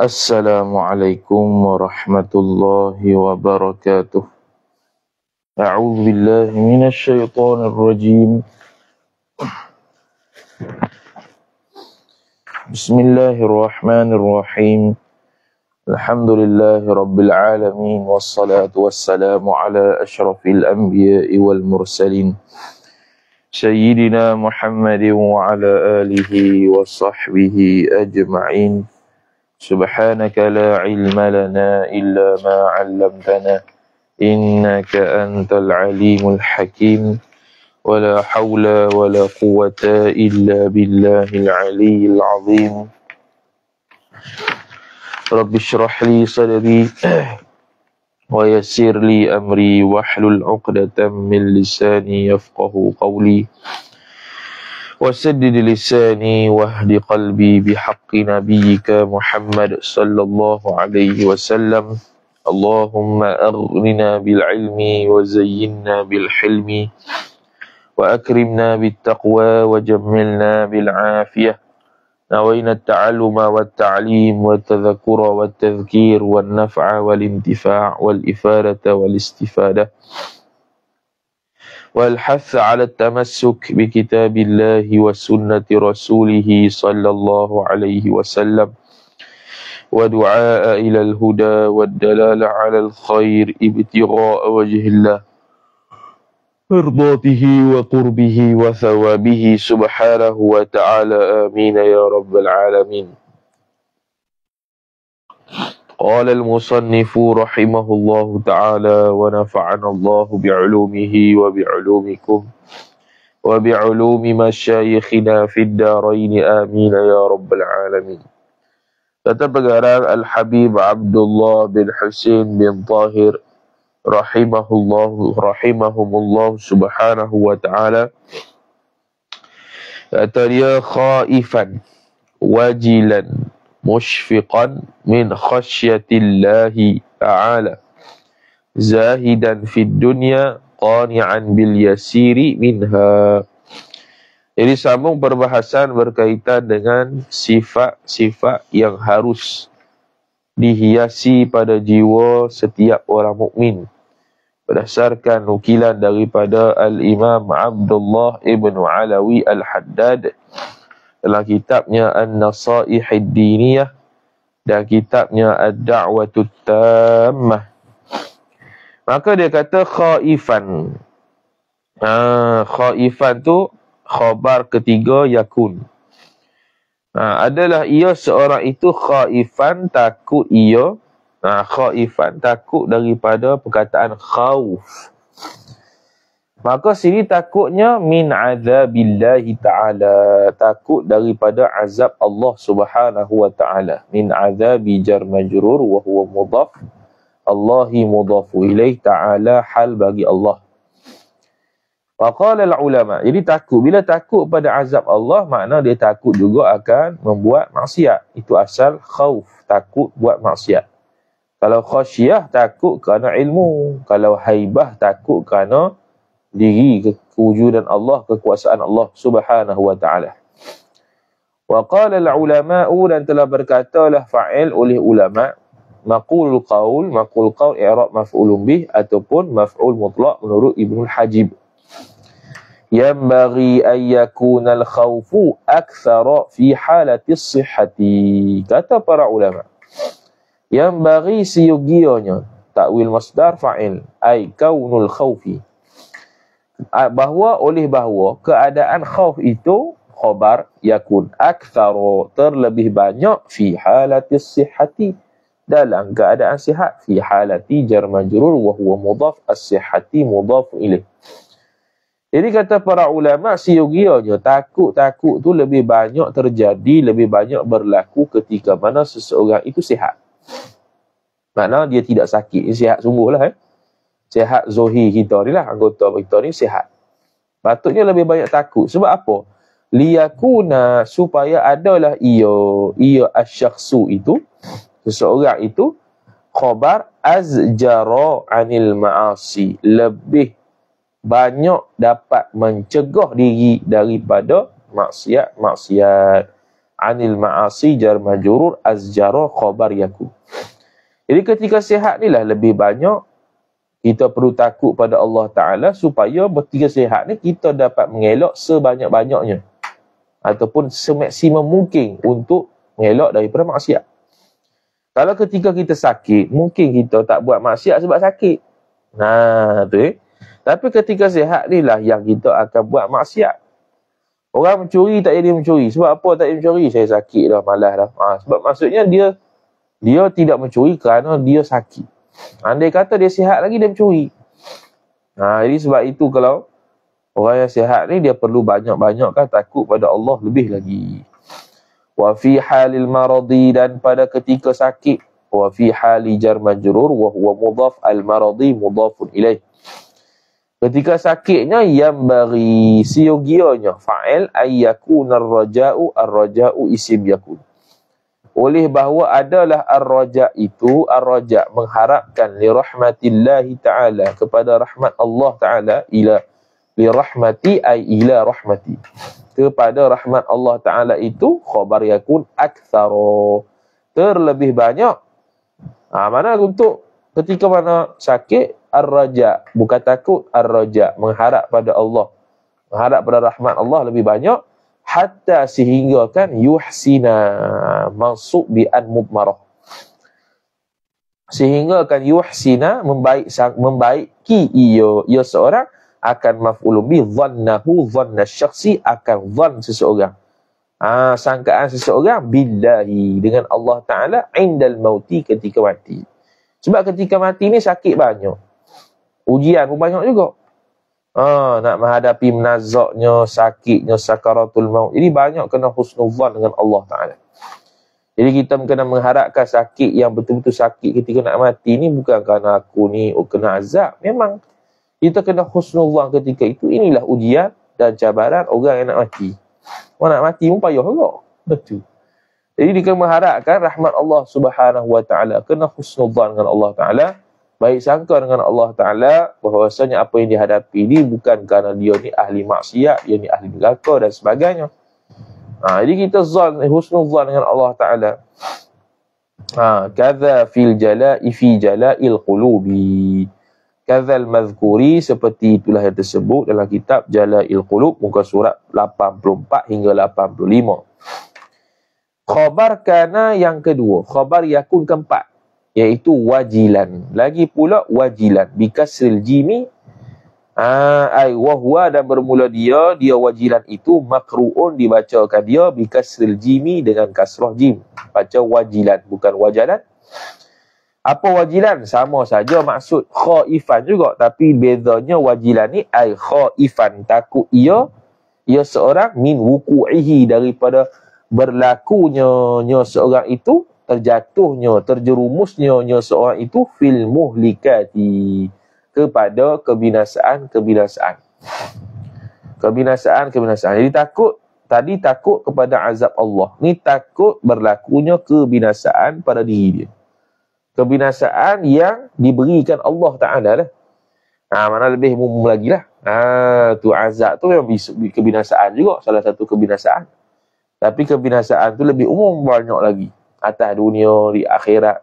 السلام عليكم ورحمة الله وبركاته أعوذ بالله من الشيطان الرجيم. بسم الله الرحمن الرحيم. الحمد لله رب العالمين والصلاة والسلام على أشرف الأنبياء والمرسلين. سيدنا محمد وعلى آله وصحبه أجمعين سبحانك لا علم لنا إلا ما علمتنا إنك أنت العليم الحكيم ولا حول ولا قوة إلا بالله العلي العظيم رب اشرح لي صدري ويسر لي أمري واحلل عقدة من لساني يفقه قولي وسدد لساني واهد قلبي بحق نبيك محمد صلى الله عليه وسلم اللهم أغننا بالعلم وزينا بالحلم وأكرمنا بالتقوى وجملنا بالعافية نوينا التعلم والتعليم والتذكر والتذكير والنفع والانتفاع والإفادة والاستفادة والحث على التمسك بكتاب الله وسنة رسوله صلى الله عليه وسلم ودعاء إلى الهدى والدلالة على الخير ابتغاء وجه الله مرضاته وقربه وثوابه سبحانه وتعالى آمين يا رب العالمين قال المصنف رحمه الله تعالى ونفعنا الله بعلومه وبعلومكم وبعلوم مشايخنا في الدارين آمين يا رب العالمين كتب الحبيب عبد الله بن حسين بن طاهر rahimahullah rahimahumullah subhanahu wa taala kata dia khaifan wajilan musyfiqan min khasyatillahi ta'ala zahidan fid dunya qani'an bil yasiri minha jadi sambung perbahasan berkaitan dengan sifat-sifat yang harus dihiasi pada jiwa setiap orang mukmin berdasarkan ukilan daripada al-Imam Abdullah ibn Alawi al-Haddad dalam kitabnya An-Nasaihid Diniyah dan kitabnya ad dawah Tammah maka dia kata khaifan ha, khaifan tu khabar ketiga yakun Ha, adalah ia seorang itu khaifan takut ia. Ha, khaifan takut daripada perkataan khauf. Maka sini takutnya min azabillahi ta'ala. Takut daripada azab Allah subhanahu wa ta'ala. Min azabi jar majrur wa huwa mudaf. Allahi mudafu ilaih ta'ala hal bagi Allah. Faqala al-ulama. Jadi takut. Bila takut pada azab Allah, makna dia takut juga akan membuat maksiat. Itu asal khawf Takut buat maksiat. Kalau khasyiah, takut kerana ilmu. Kalau haibah, takut kerana diri kewujudan Allah, kekuasaan Allah subhanahu wa ta'ala. Wa qala al-ulama'u dan telah berkatalah fa'il oleh ulama' maqul qaul maqul qaul i'rab maf'ulun bih ataupun maf'ul mutlaq menurut Ibnu Hajib ينبغي أن يكون الخوف أكثر في حالة الصحة kata para ulama ينبغي siyugionya تأويل مصدر فعل أي كون الخوف bahwa oleh bahwa keadaan khauf itu khabar yakun aktsara terlebih banyak fi halati sihhati dalam keadaan sihat fi halati jar majrur wa huwa mudhaf as-sihhati mudhaf ilaih Jadi kata para ulama siogianya takut-takut tu lebih banyak terjadi, lebih banyak berlaku ketika mana seseorang itu sihat. Makna dia tidak sakit, sihat sungguh lah eh. Sihat zohi kita ni lah, anggota kita ni sihat. Patutnya lebih banyak takut. Sebab apa? Liyakuna supaya adalah ia, ia asyaksu itu, seseorang itu, khobar azjara anil ma'asi. Lebih banyak dapat mencegah diri daripada maksiat-maksiat. Anil ma'asi jar majurur azjaro khobar yaku. Jadi ketika sihat ni lah lebih banyak kita perlu takut pada Allah Ta'ala supaya ketika sihat ni kita dapat mengelak sebanyak-banyaknya. Ataupun semaksimum mungkin untuk mengelak daripada maksiat. Kalau ketika kita sakit, mungkin kita tak buat maksiat sebab sakit. Nah, tu eh. Tapi ketika sihat ni lah yang kita akan buat maksiat. Orang mencuri tak jadi mencuri. Sebab apa tak jadi mencuri? Saya sakit lah malas lah. Ha, sebab maksudnya dia dia tidak mencuri kerana dia sakit. Andai kata dia sihat lagi, dia mencuri. Ha, jadi sebab itu kalau orang yang sihat ni dia perlu banyak-banyak kan takut pada Allah lebih lagi. Wa fi halil maradi dan pada ketika sakit. Wa fi hali jar majrur wa huwa mudaf al maradi mudafun ilaih. Ketika sakitnya yang bagi siogianya fa'il ayyakun ar-raja'u ar-raja'u isim yakun. Oleh bahawa adalah ar-raja' itu ar-raja' mengharapkan li rahmatillahi ta'ala kepada rahmat Allah ta'ala ila li rahmati ay ila rahmati. Kepada rahmat Allah ta'ala itu khabar yakun aktsara terlebih banyak. Ha, mana untuk ketika mana sakit ar-raja bukan takut ar-raja mengharap pada Allah mengharap pada rahmat Allah lebih banyak hatta sehingga kan yuhsina masuk bi an mubmarah sehingga kan yuhsina membaik membaiki ia ia seorang akan maf'ul bi dhannahu dhanna syaksi akan dhann seseorang Ah, sangkaan seseorang billahi dengan Allah Ta'ala indal mauti ketika mati. Sebab ketika mati ni sakit banyak ujian pun banyak juga. Ha, nak menghadapi menazaknya, sakitnya, sakaratul maut. Jadi banyak kena husnudhan dengan Allah Ta'ala. Jadi kita kena mengharapkan sakit yang betul-betul sakit ketika nak mati ini bukan kerana aku ni oh, kena azab. Memang kita kena husnudhan ketika itu. Inilah ujian dan cabaran orang yang nak mati. Orang nak mati pun payah juga. Betul. Jadi dia kena mengharapkan rahmat Allah Subhanahu Wa Taala kena husnudhan dengan Allah Taala baik sangka dengan Allah Ta'ala bahawasanya apa yang dihadapi ini bukan kerana dia ni ahli maksiat, dia ni ahli neraka dan sebagainya. Ha, jadi kita zon, eh, husnul zon dengan Allah Ta'ala. Ha, kaza fil jala'i fi jala'il qulubi. Kaza al-madhkuri seperti itulah yang tersebut dalam kitab Jala'il Qulub muka surat 84 hingga 85. Khabar kana yang kedua. Khabar yakun keempat iaitu wajilan lagi pula wajilan bikasril jimi ah, ai wahwa dan bermula dia dia wajilan itu makruun dibacakan dia bikasril jimi dengan kasrah jim baca wajilan bukan wajalan apa wajilan sama saja maksud khaifan juga tapi bezanya wajilan ni ay khaifan takut ia ia seorang min wuku'ihi daripada berlakunya seorang itu terjatuhnya, terjerumusnya nyo seorang itu fil muhlikati kepada kebinasaan-kebinasaan. Kebinasaan-kebinasaan. Jadi takut tadi takut kepada azab Allah. Ni takut berlakunya kebinasaan pada diri dia. Kebinasaan yang diberikan Allah Ta'ala lah. Ha, mana lebih umum lagi lah. Ha, tu azab tu memang kebinasaan juga. Salah satu kebinasaan. Tapi kebinasaan tu lebih umum banyak lagi atas dunia, di akhirat.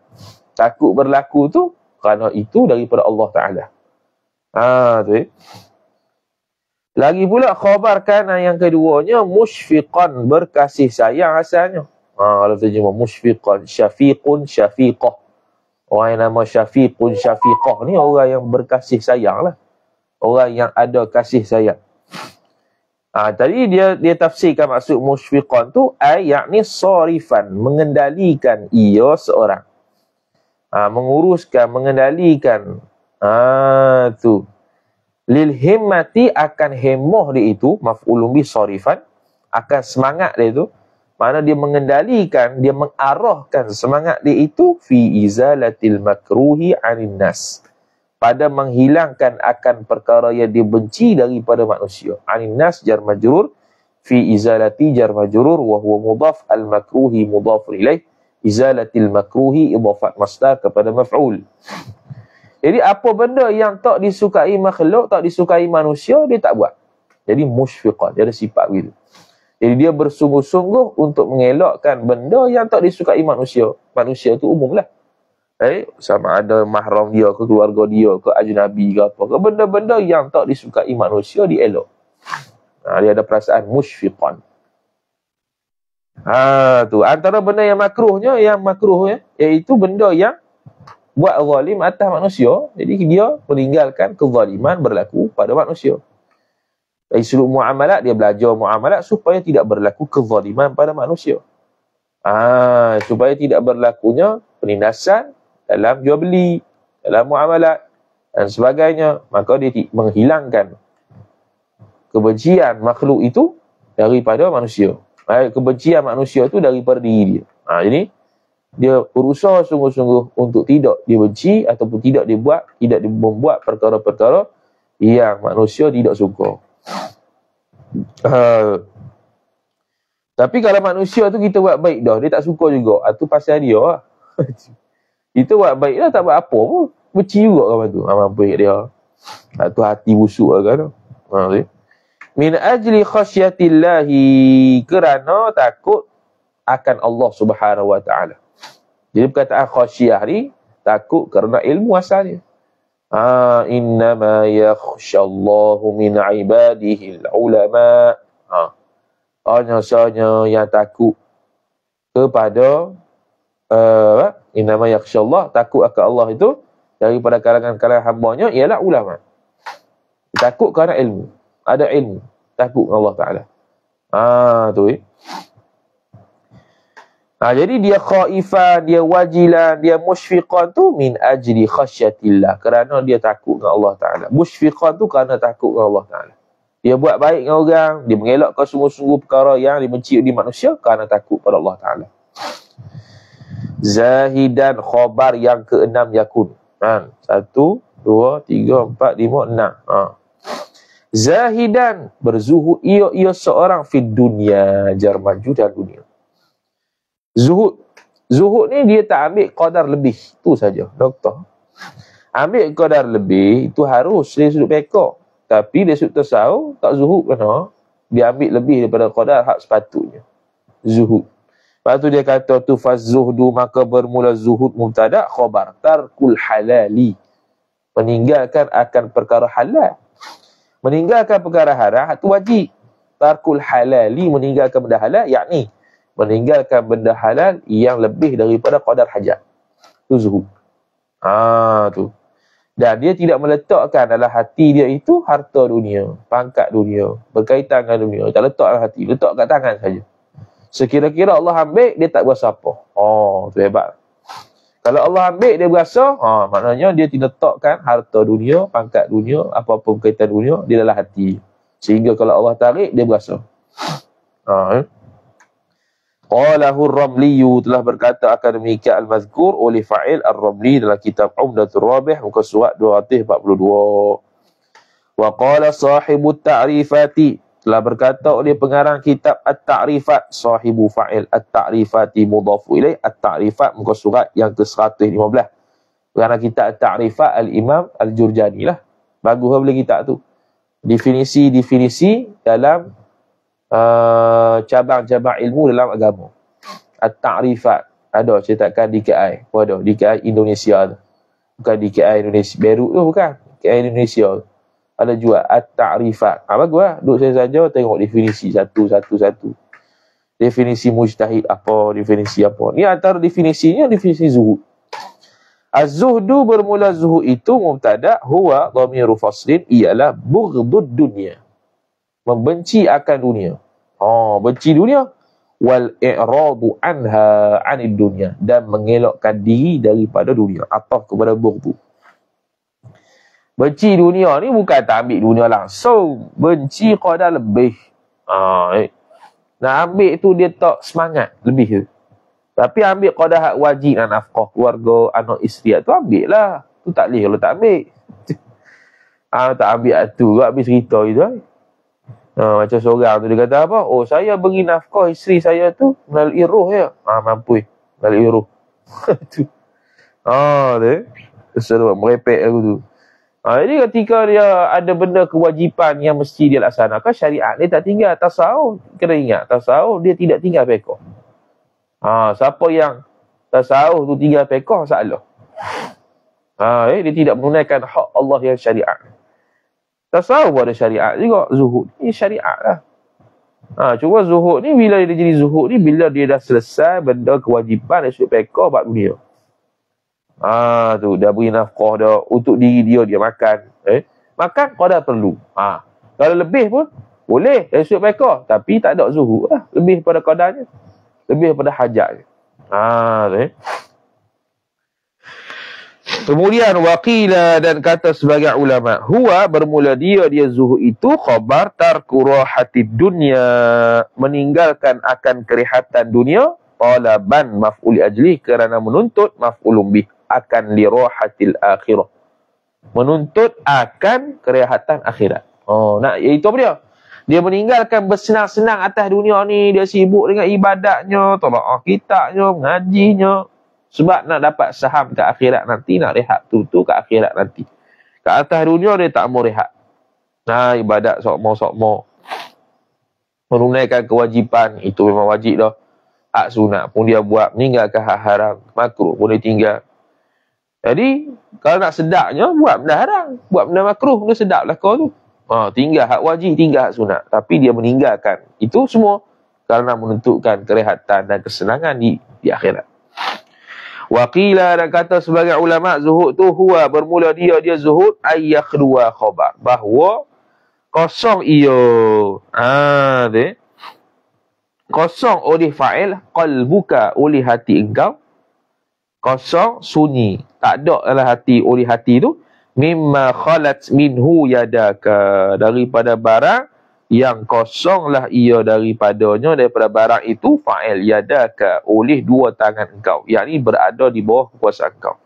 Takut berlaku tu kerana itu daripada Allah Ta'ala. Ha, tu eh. Lagi pula khabarkan yang keduanya, musfiqan, berkasih sayang asalnya. Ha, kalau terjemah musfiqan, syafiqun, syafiqah. Orang yang nama syafiqun, syafiqah ni orang yang berkasih sayang lah. Orang yang ada kasih sayang. Ha, tadi dia dia tafsirkan maksud musyfiqan tu ay yakni sarifan mengendalikan ia seorang. Ha, menguruskan, mengendalikan. ha, tu. Lil himmati akan hemoh dia itu maf'ulun bi sarifan akan semangat dia itu. Mana dia mengendalikan, dia mengarahkan semangat dia itu fi izalatil makruhi 'anil nas pada menghilangkan akan perkara yang dibenci daripada manusia. Anin nas jar majrur fi izalati jar majrur wa huwa mudaf al makruhi mudaf ilaih izalatil makruhi idafat masdar kepada maf'ul. Jadi apa benda yang tak disukai makhluk, tak disukai manusia, dia tak buat. Jadi musyfiqah, dia ada sifat begitu. Jadi dia bersungguh-sungguh untuk mengelakkan benda yang tak disukai manusia. Manusia tu umumlah eh sama ada mahram dia ke keluarga dia ke ajnabi ke apa ke benda-benda yang tak disukai manusia di elok ha, dia ada perasaan musyfiqan ha tu antara benda yang makruhnya yang makruh ya iaitu benda yang buat zalim atas manusia jadi dia meninggalkan kezaliman berlaku pada manusia dari sudut muamalat dia belajar muamalat supaya tidak berlaku kezaliman pada manusia Ah, supaya tidak berlakunya penindasan dalam jual beli, dalam muamalat dan sebagainya, maka dia menghilangkan kebencian makhluk itu daripada manusia. Eh, kebencian manusia itu daripada diri dia. Ha, jadi, dia berusaha sungguh-sungguh untuk tidak dibenci ataupun tidak dibuat, tidak membuat perkara-perkara yang manusia tidak suka. Uh, tapi kalau manusia tu kita buat baik dah, dia tak suka juga. Itu ha, pasal dia lah. Kita buat baik lah tak buat apa pun. Beci juga kau tu. Ha, baik dia. Ha, tu hati busuk lah kan. Ha, tu. Min ajli khasyatillahi kerana takut akan Allah subhanahu wa ta'ala. Jadi perkataan khasyah ni takut kerana ilmu asalnya. Ha, innama yakhshallahu min ibadihi ulama. Ha. Hanya sahaja yang takut kepada Eh, inama yakshallah takut akan Allah itu daripada kalangan-kalangan hambanya ialah ulama. Takut kerana ilmu. Ada ilmu. Takut Allah Ta'ala. Ah tu eh. Ah, jadi dia khaifan, dia wajilan, dia musyfiqan tu min ajli khasyatillah. Kerana dia takut kepada Allah Ta'ala. Musyfiqan tu kerana takut kepada Allah Ta'ala. Dia buat baik dengan orang, dia mengelakkan semua sungguh perkara yang dibenci di manusia kerana takut pada Allah Ta'ala. Zahidan khobar yang keenam yakun. Ha. Satu, dua, tiga, empat, lima, enam. Ha. Zahidan berzuhu iyo iyo seorang fi dunia jar maju dan dunia. Zuhud. Zuhud ni dia tak ambil kodar lebih. Itu saja. Doktor. Ambil kodar lebih itu harus dia sudut pekok. Tapi dia sudut tersau tak zuhud kan? Dia ambil lebih daripada kodar hak sepatutnya. Zuhud. Lepas tu dia kata tu fazuhdu maka bermula zuhud mubtada khabar tarkul halali. Meninggalkan akan perkara halal. Meninggalkan perkara haram itu wajib. Tarkul halali meninggalkan benda halal yakni meninggalkan benda halal yang lebih daripada qadar hajat. Itu zuhud. Ah tu. Dan dia tidak meletakkan dalam hati dia itu harta dunia, pangkat dunia, berkaitan dengan dunia. Tak letak dalam hati, letak kat tangan saja. Sekira-kira Allah ambil, dia tak berasa apa. Oh, tu hebat. Kalau Allah ambil, dia berasa, ha, oh, maknanya dia diletakkan harta dunia, pangkat dunia, apa-apa berkaitan dunia, di dalam hati. Sehingga kalau Allah tarik, dia berasa. Ha, eh? Qalahu ramliyu telah berkata akan demikian al-mazkur oleh fa'il al-ramli dalam kitab Umdatul Rabih muka surat 242. Wa qala sahibu ta'rifati telah berkata oleh pengarang kitab At-Ta'rifat sahibu fa'il At-Ta'rifati mudhafu ilaih At-Ta'rifat muka surat yang ke-115 pengarang kitab At-Ta'rifat Al-Imam Al-Jurjani lah bagus lah boleh kitab tu definisi-definisi dalam uh, cabang-cabang ilmu dalam agama At-Ta'rifat ada di Ki, pun ada Ki Indonesia tu bukan Ki Indonesia Beirut tu bukan Ki Indonesia tu ada jua at-ta'rifat. Ha, ah, bagus lah. Duduk saya saja tengok definisi satu, satu, satu. Definisi mujtahid apa, definisi apa. Ni antara definisinya, definisi zuhud. Az-zuhdu bermula zuhud itu mubtada huwa dhamiru faslin ialah bughdud dunia. Membenci akan dunia. Oh, benci dunia. Wal i'radu anha anid dunia. Dan mengelakkan diri daripada dunia. Atau kepada bughdud. Benci dunia ni bukan tak ambil dunia langsung. Benci kau dah lebih. Ah, eh. Nak ambil tu dia tak semangat lebih tu. Tapi ambil kau dah wajib dan nafkah keluarga, anak isteri tu ambil lah. Tu tak boleh kalau tak ambil. Ah tak ambil lah tu kau habis cerita itu. Eh. Ha, macam seorang tu dia kata apa? Oh saya beri nafkah isteri saya tu melalui roh ya. Ah ha, mampu eh. melalui roh. tu. Ah ha, tu. Eh. Sebab merepek aku tu. Ha, jadi ketika dia ada benda kewajipan yang mesti dia laksanakan, syariat dia tak tinggal. Tasawuf, kena ingat. Tasawuf, dia tidak tinggal pekoh. Ha, siapa yang tasawuf tu tinggal pekoh, salah. Ha, eh, dia tidak menggunakan hak Allah yang syariat. Tasawuf ada syariat juga. Zuhud ni syariat lah. Ha, cuma zuhud ni, bila dia jadi zuhud ni, bila dia dah selesai benda kewajipan, dia suruh pekoh buat dunia. Ah tu dah beri nafkah dah untuk diri dia dia makan. Eh, makan kau dah perlu. Ah. Kalau lebih pun boleh esok eh, mereka tapi tak ada zuhur lah. Lebih pada kadarnya. Lebih pada hajatnya. Ah ha, tu. Eh. Kemudian waqila dan kata sebagai ulama, huwa bermula dia dia zuhur itu khabar tarku rahati dunia meninggalkan akan kerihatan dunia talaban maf'ul ajli kerana menuntut maf'ulum bih akan lirahatil akhirah. Menuntut akan kerehatan akhirat. Oh, nak ya, itu apa dia? Dia meninggalkan bersenang-senang atas dunia ni, dia sibuk dengan ibadatnya, tolak ah kitabnya, mengajinya. Sebab nak dapat saham ke akhirat nanti, nak rehat tu tu ke akhirat nanti. Ke atas dunia dia tak mau rehat. Nah, ibadat sok mau sok mau. Menunaikan kewajipan, itu memang wajib dah. Hak sunat pun dia buat, meninggalkan hak haram, makruh pun dia tinggal. Jadi, kalau nak sedaknya, buat benda haram. Buat benda makruh, dia sedap lah kau tu. Ha, tinggal hak wajib, tinggal hak sunat. Tapi dia meninggalkan. Itu semua kerana menentukan kerehatan dan kesenangan di, di akhirat. Waqila ada kata sebagai ulama zuhud tu huwa bermula dia dia zuhud ayah dua khobar bahawa kosong iyo ah ha, eh. kosong oleh fa'il qalbuka oleh hati engkau kosong sunyi tak ada dalam hati oleh hati tu mimma khalat minhu yadaka daripada barang yang kosonglah ia daripadanya daripada barang itu fa'il yadaka oleh dua tangan engkau yang ini berada di bawah kuasa engkau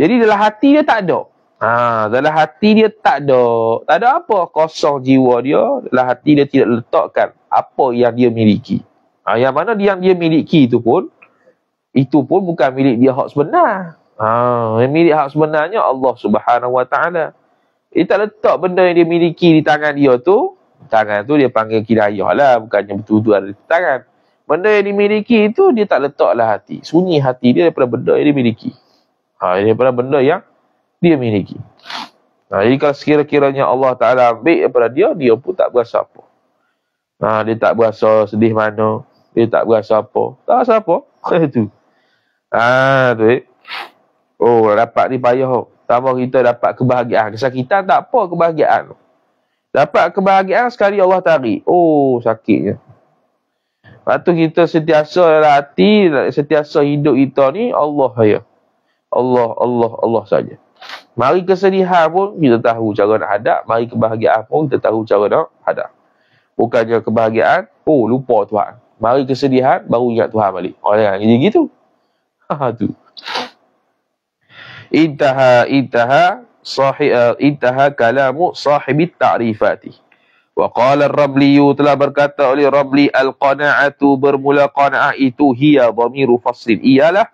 jadi dalam hati dia tak ada ha, dalam hati dia tak ada tak ada apa kosong jiwa dia dalam hati dia tidak letakkan apa yang dia miliki ha, yang mana dia yang dia miliki itu pun itu pun bukan milik dia hak sebenar Ha, yang milik hak sebenarnya Allah Subhanahu Wa Taala. Dia tak letak benda yang dia miliki di tangan dia tu. Tangan tu dia panggil kirayah lah. Bukannya betul-betul ada di tangan. Benda yang dimiliki itu dia tak letak lah hati. Sunyi hati dia daripada benda yang dia dimiliki. Ha, daripada benda yang dia miliki. Ha, jadi kalau sekiranya Allah Ta'ala ambil daripada dia, dia pun tak berasa apa. Ha, dia tak berasa sedih mana. Dia tak berasa apa. Tak rasa apa. Itu. ah, ha, tu eh. Oh dapat ni payah. Oh. Sama kita dapat kebahagiaan. Kesakitan tak apa kebahagiaan. Dapat kebahagiaan sekali Allah tarik. Oh sakitnya. Lepas tu kita sentiasa hati, sentiasa hidup kita ni Allah ya. Allah, Allah, Allah saja. Mari kesedihan pun kita tahu cara nak hadap. Mari kebahagiaan pun kita tahu cara nak hadap. Bukannya kebahagiaan, oh lupa Tuhan. Mari kesedihan, baru ingat Tuhan balik. Oh, jangan gitu. Ha, tu intaha intaha sahih eh, uh, intaha kalamu sahibi ta'rifati wa qala ar-rabli telah berkata oleh rabli al-qana'atu bermula qana'ah itu hiya dhamiru faslin ialah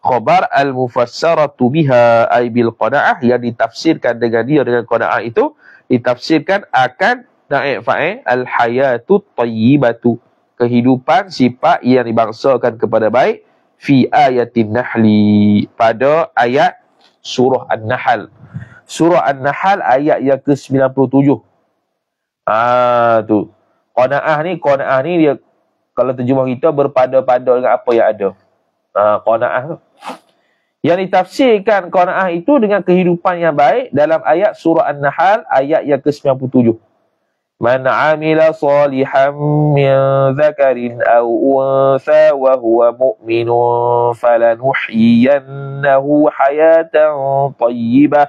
khabar al-mufassaratu biha ay bil qana'ah yang ditafsirkan dengan dia dengan qana'ah itu ditafsirkan akan naik fa'il al-hayatu tayyibatu kehidupan sifat yang dibangsakan kepada baik fi ayatin nahli pada ayat surah An-Nahl. Surah An-Nahl ayat yang ke-97. Ah tu. Qanaah ni qanaah ni dia kalau terjemah kita berpada-pada dengan apa yang ada. Ah qanaah tu. Yang ditafsirkan qanaah itu dengan kehidupan yang baik dalam ayat surah An-Nahl ayat yang ke-97. من عمل صالحا من ذكر أو أنثى وهو مؤمن فلنحيينه حياة طيبة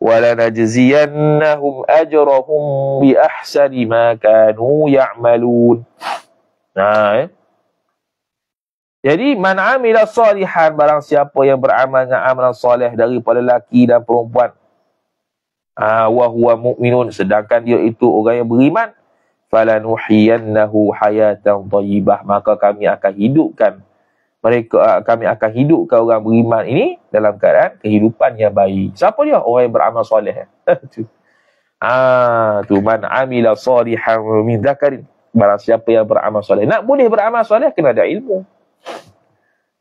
ولنجزينهم أجرهم بأحسن ما كانوا يعملون nah, Jadi man amila salihan barang siapa yang beramal dengan amalan soleh daripada lelaki dan perempuan Ah wa huwa mu'minun sedangkan dia itu orang yang beriman. Falanuhiyannahu hayatan thayyibah maka kami akan hidupkan mereka ah, kami akan hidupkan orang beriman ini dalam keadaan kehidupan yang baik. Siapa dia? Orang yang beramal soleh. Eh? ah tu man amila salihan min dzakarin. Barang siapa yang beramal soleh. Nak boleh beramal soleh kena ada ilmu.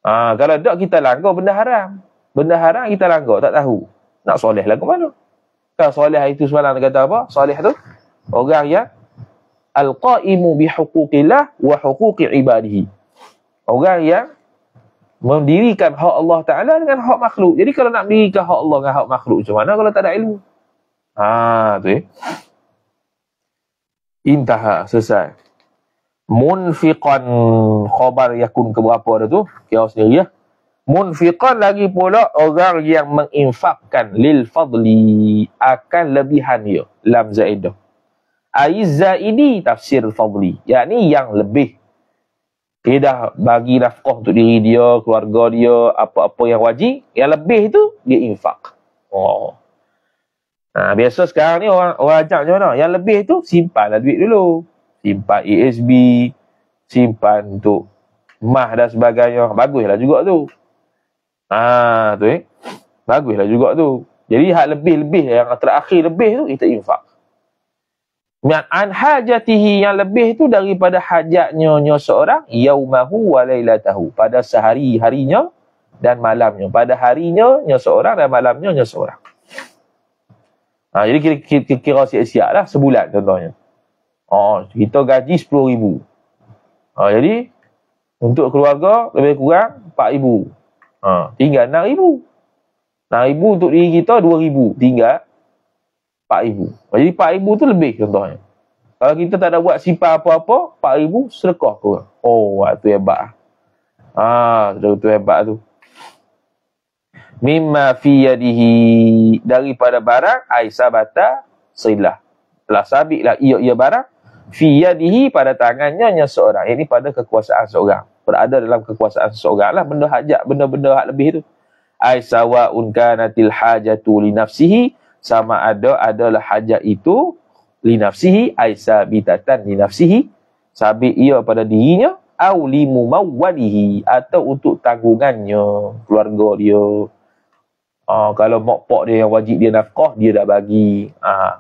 Ah kalau tak kita langgar benda haram. Benda haram kita langgar tak tahu. Nak soleh lah ke mana? kata soleh itu semalam kata apa? Soleh tu orang yang al-qaimu bi huquqillah wa huquqi ibadihi. Orang yang mendirikan hak Allah Taala dengan hak makhluk. Jadi kalau nak mendirikan hak Allah dengan hak makhluk macam mana kalau tak ada ilmu? Ha, tu eh. Intaha selesai. Munfiqan khabar yakun ke berapa ada tu? Kiau sendiri ya. Munfiqan lagi pula orang yang menginfakkan lil fadli akan lebihan dia. Lam za'idah. Aizza ini tafsir fadli. Yang yang lebih. Dia dah bagi nafkah untuk diri dia, keluarga dia, apa-apa yang wajib. Yang lebih itu dia infak. Oh. Nah, ha, biasa sekarang ni orang, orang ajak macam mana? Yang lebih tu simpanlah duit dulu. Simpan ESB, simpan untuk mah dan sebagainya. Baguslah juga tu. Ah tu eh. Baguslah juga tu. Jadi hak lebih-lebih lah. yang terakhir lebih tu kita infak. Min an hajatihi yang lebih tu daripada hajatnya nyo seorang yaumahu wa lailatahu pada sehari harinya dan malamnya. Pada harinya nyo seorang dan malamnya nyo seorang. Ha, jadi kira, kira, kira siap-siap lah sebulan contohnya. Oh, kita gaji RM10,000. Ha, jadi untuk keluarga lebih kurang RM4,000. Ha. Tinggal enam ribu. Enam ribu untuk diri kita dua ribu. Tinggal empat ribu. Jadi empat ribu tu lebih contohnya. Kalau kita tak ada buat simpan apa-apa, empat ribu serekah ke orang. Oh, waktu hebat. Ah, ha, waktu hebat tu. Mimma fi yadihi daripada barang Aisyah bata silah. Telah sabit lah ia-ia barang fi yadihi pada tangannya seorang. Ini pada kekuasaan seorang berada dalam kekuasaan seseorang lah benda hajat benda-benda hak lebih tu ai sawa natil hajatu li nafsihi sama ada adalah hajat itu li nafsihi ai sabitatan li nafsihi sabi ia pada dirinya au li mawalihi atau untuk tanggungannya keluarga dia uh, kalau mokpok dia yang wajib dia nafkah dia dah bagi uh.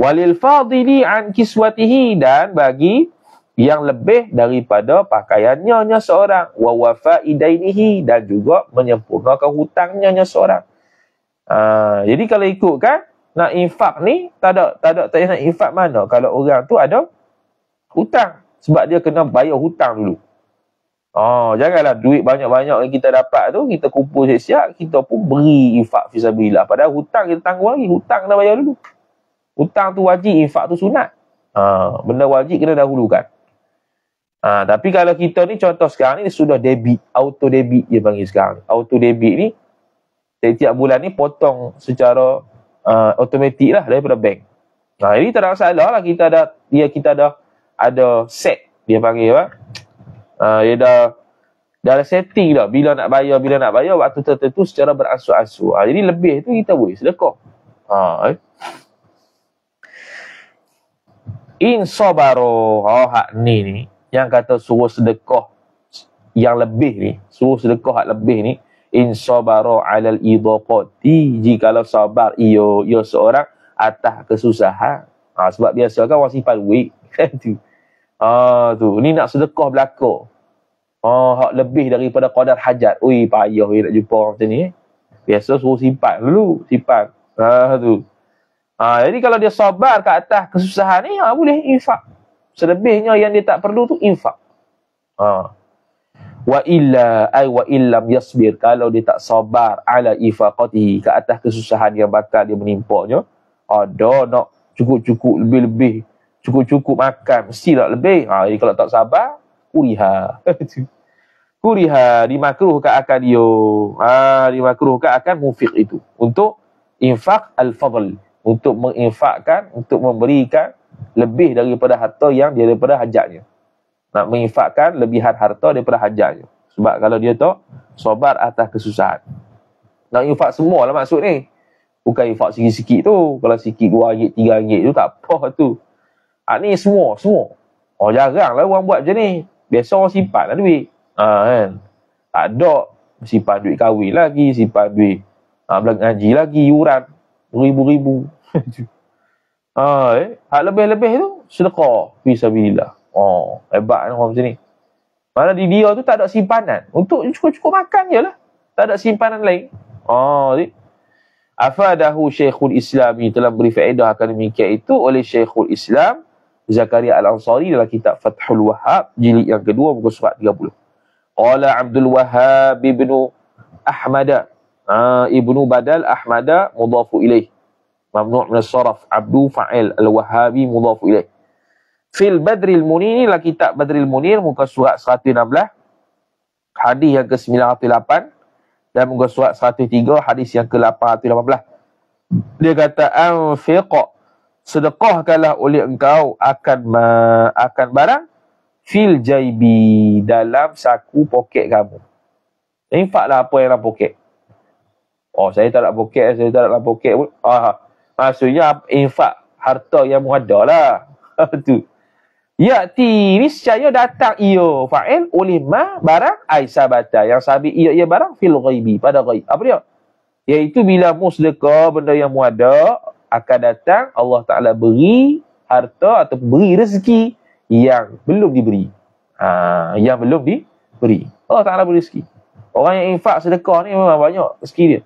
walil fadili an kiswatihi dan bagi yang lebih daripada pakaiannya hanya seorang wa wafa idainihi dan juga menyempurnakan hutangnya hanya seorang. Ha, jadi kalau ikut kan nak infak ni tak ada tak ada tak nak infak mana kalau orang tu ada hutang sebab dia kena bayar hutang dulu. Oh, janganlah duit banyak-banyak yang kita dapat tu kita kumpul siap-siap kita pun beri infak fisabilillah. Padahal hutang kita tanggung lagi, hutang kena bayar dulu. Hutang tu wajib, infak tu sunat. Ha, benda wajib kena dahulukan. Ha, tapi kalau kita ni contoh sekarang ni sudah debit, auto debit dia panggil sekarang. Auto debit ni setiap bulan ni potong secara uh, automatik lah daripada bank. Nah, ha, ini tak ada masalah lah kita ada dia kita ada ada set dia panggil apa? Ha, dia dah dah ada setting dah bila nak bayar, bila nak bayar waktu tertentu secara beransur-ansur. Ha, jadi lebih tu kita boleh sedekah. Ha, eh. In sabaru, oh, hak ni ni, yang kata suruh sedekah yang lebih ni, suruh sedekah yang lebih ni, in sabara alal idaqati, jika kalau sabar iyo iyo seorang atas kesusahan. Ha, sebab biasa kan orang simpan duit. Kan tu. Ha, tu. Ni nak sedekah belaka. Ha, hak lebih daripada qadar hajat. Ui, payah ui, nak jumpa orang macam ni. Eh. Biasa suruh simpan dulu. Simpan. Ha, tu. Ha, jadi kalau dia sabar ke atas kesusahan ni, ha, boleh infak. Selebihnya yang dia tak perlu tu infak. Ha. Wa illa ay wa illam yasbir kalau dia tak sabar ala ifaqatihi ke atas kesusahan yang bakal dia menimpanya. Ada ha, nak cukup-cukup lebih-lebih cukup-cukup makan mesti tak lebih. Ha, jadi kalau tak sabar kuriha. kuriha dimakruhkan akan dia. Ha, dimakruhkan akan mufiq itu untuk infak al-fadl untuk menginfakkan, untuk memberikan lebih daripada harta yang dia daripada hajatnya. Nak menginfakkan lebih lebihan harta daripada hajatnya. Sebab kalau dia tu, sobat atas kesusahan. Nak infak semua lah maksud ni. Bukan infak sikit-sikit tu. Kalau sikit dua ringgit, tiga ringgit tu tak apa tu. Ha, ni semua, semua. Oh jarang lah orang buat macam ni. Biasa orang simpan lah duit. Ha, kan? Tak ada. Simpan duit kahwin lagi, simpan duit ha, belakang lagi, yuran. Ribu-ribu. Ah, eh? Hak lebih-lebih tu sedekah fi sabilillah. Oh, hebat kan orang macam ni. Mana di dia tu tak ada simpanan. Untuk cukup-cukup makan je lah. Tak ada simpanan lain. Oh, ah, ni. Afadahu Syekhul Islami telah beri faedah akan demikian itu oleh Syekhul Islam Zakaria Al-Ansari dalam kitab Fathul Wahab, jilid yang kedua, buku surat 30. Qala Abdul Wahab ibn Ahmada. Ah, ibnu Badal Ahmada mudafu ilaih. Mamnu' min as-sarf 'abdu fa'il al wahabi mudhaf ilaih. Fil Badril Munir la kitab Badril Munir muka surat 116 hadis yang ke-908 dan muka surat 103 hadis yang ke-818. Dia kata anfiq sedekahkanlah oleh engkau akan ma- akan barang fil jaibi dalam saku poket kamu. Infaklah apa yang dalam poket. Oh, saya tak nak poket, saya tak nak poket pun. Ah, Maksudnya infak harta yang muadalah itu. Ya ti niscaya datang iyo fa'il oleh ma barang aisabata yang sabi iyo iyo barang fil ghaibi pada ghaib. Apa dia? Iaitu bila musdeka benda yang muada akan datang Allah Ta'ala beri harta atau beri rezeki yang belum diberi. Ha, yang belum diberi. Allah Ta'ala beri rezeki. Orang yang infak sedekah ni memang banyak rezeki dia.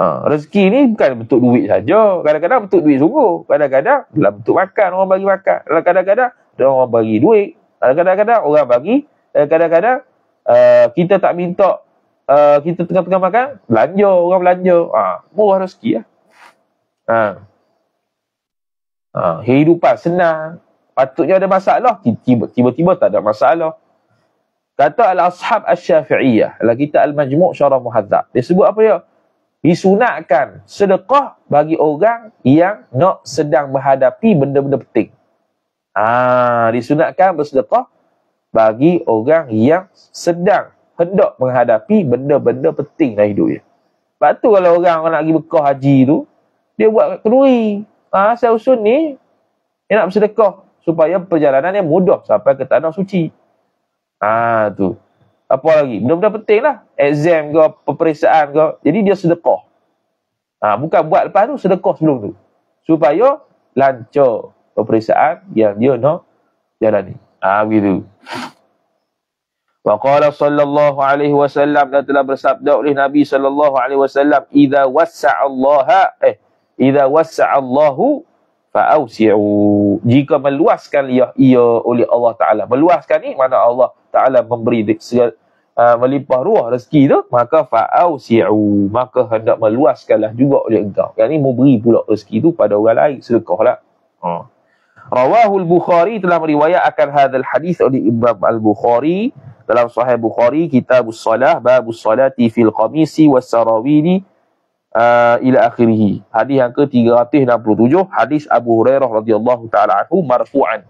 Ha, rezeki ni bukan bentuk duit saja. Kadang-kadang bentuk duit sungguh. Kadang-kadang dalam bentuk makan orang bagi makan. Kadang-kadang dalam orang bagi duit. Kadang-kadang orang bagi. Eh, kadang-kadang uh, kita tak minta uh, kita tengah-tengah makan, belanja, orang belanja. Ha, murah rezeki lah. Ha. Ha, hidupan senang. Patutnya ada masalah. Tiba-tiba tak ada masalah. Kata Al-Ashab Al-Syafi'iyah. al kita Al-Majmuk Syarah Muhadzab. Dia sebut apa ya? disunatkan sedekah bagi orang yang nak sedang menghadapi benda-benda penting. Ah, disunatkan bersedekah bagi orang yang sedang hendak menghadapi benda-benda penting dalam hidup dia. Sebab tu kalau orang nak pergi bekah haji tu, dia buat kenuri. Ah, ha, saya usun ni, dia nak bersedekah supaya perjalanan dia mudah sampai ke tanah suci. Ah, ha, tu apa lagi benda-benda penting lah exam ke peperiksaan ke jadi dia sedekah ha, bukan buat lepas tu sedekah sebelum tu supaya lancar peperiksaan yang dia nak jalani ah ha, begitu Waqala sallallahu alaihi wasallam dan telah bersabda oleh Nabi sallallahu alaihi wasallam idza wassa'a Allah eh idza wassa'a Allahu fa'ausi'u jika meluaskan ia, ia oleh Allah taala meluaskan ni mana Allah taala memberi segala, Ah, melimpah ruah rezeki tu maka fa'au si'u maka hendak meluaskanlah juga oleh engkau yang ni memberi pula rezeki tu pada orang lain sedekah lah ha. rawahu bukhari telah meriwayat akan hadal hadis oleh imam al-bukhari dalam sahih bukhari kitab salah babus salati fil qamisi was sarawini uh, ah, ila akhirih hadis yang ke 367 hadis abu hurairah radhiyallahu taala anhu marfu'an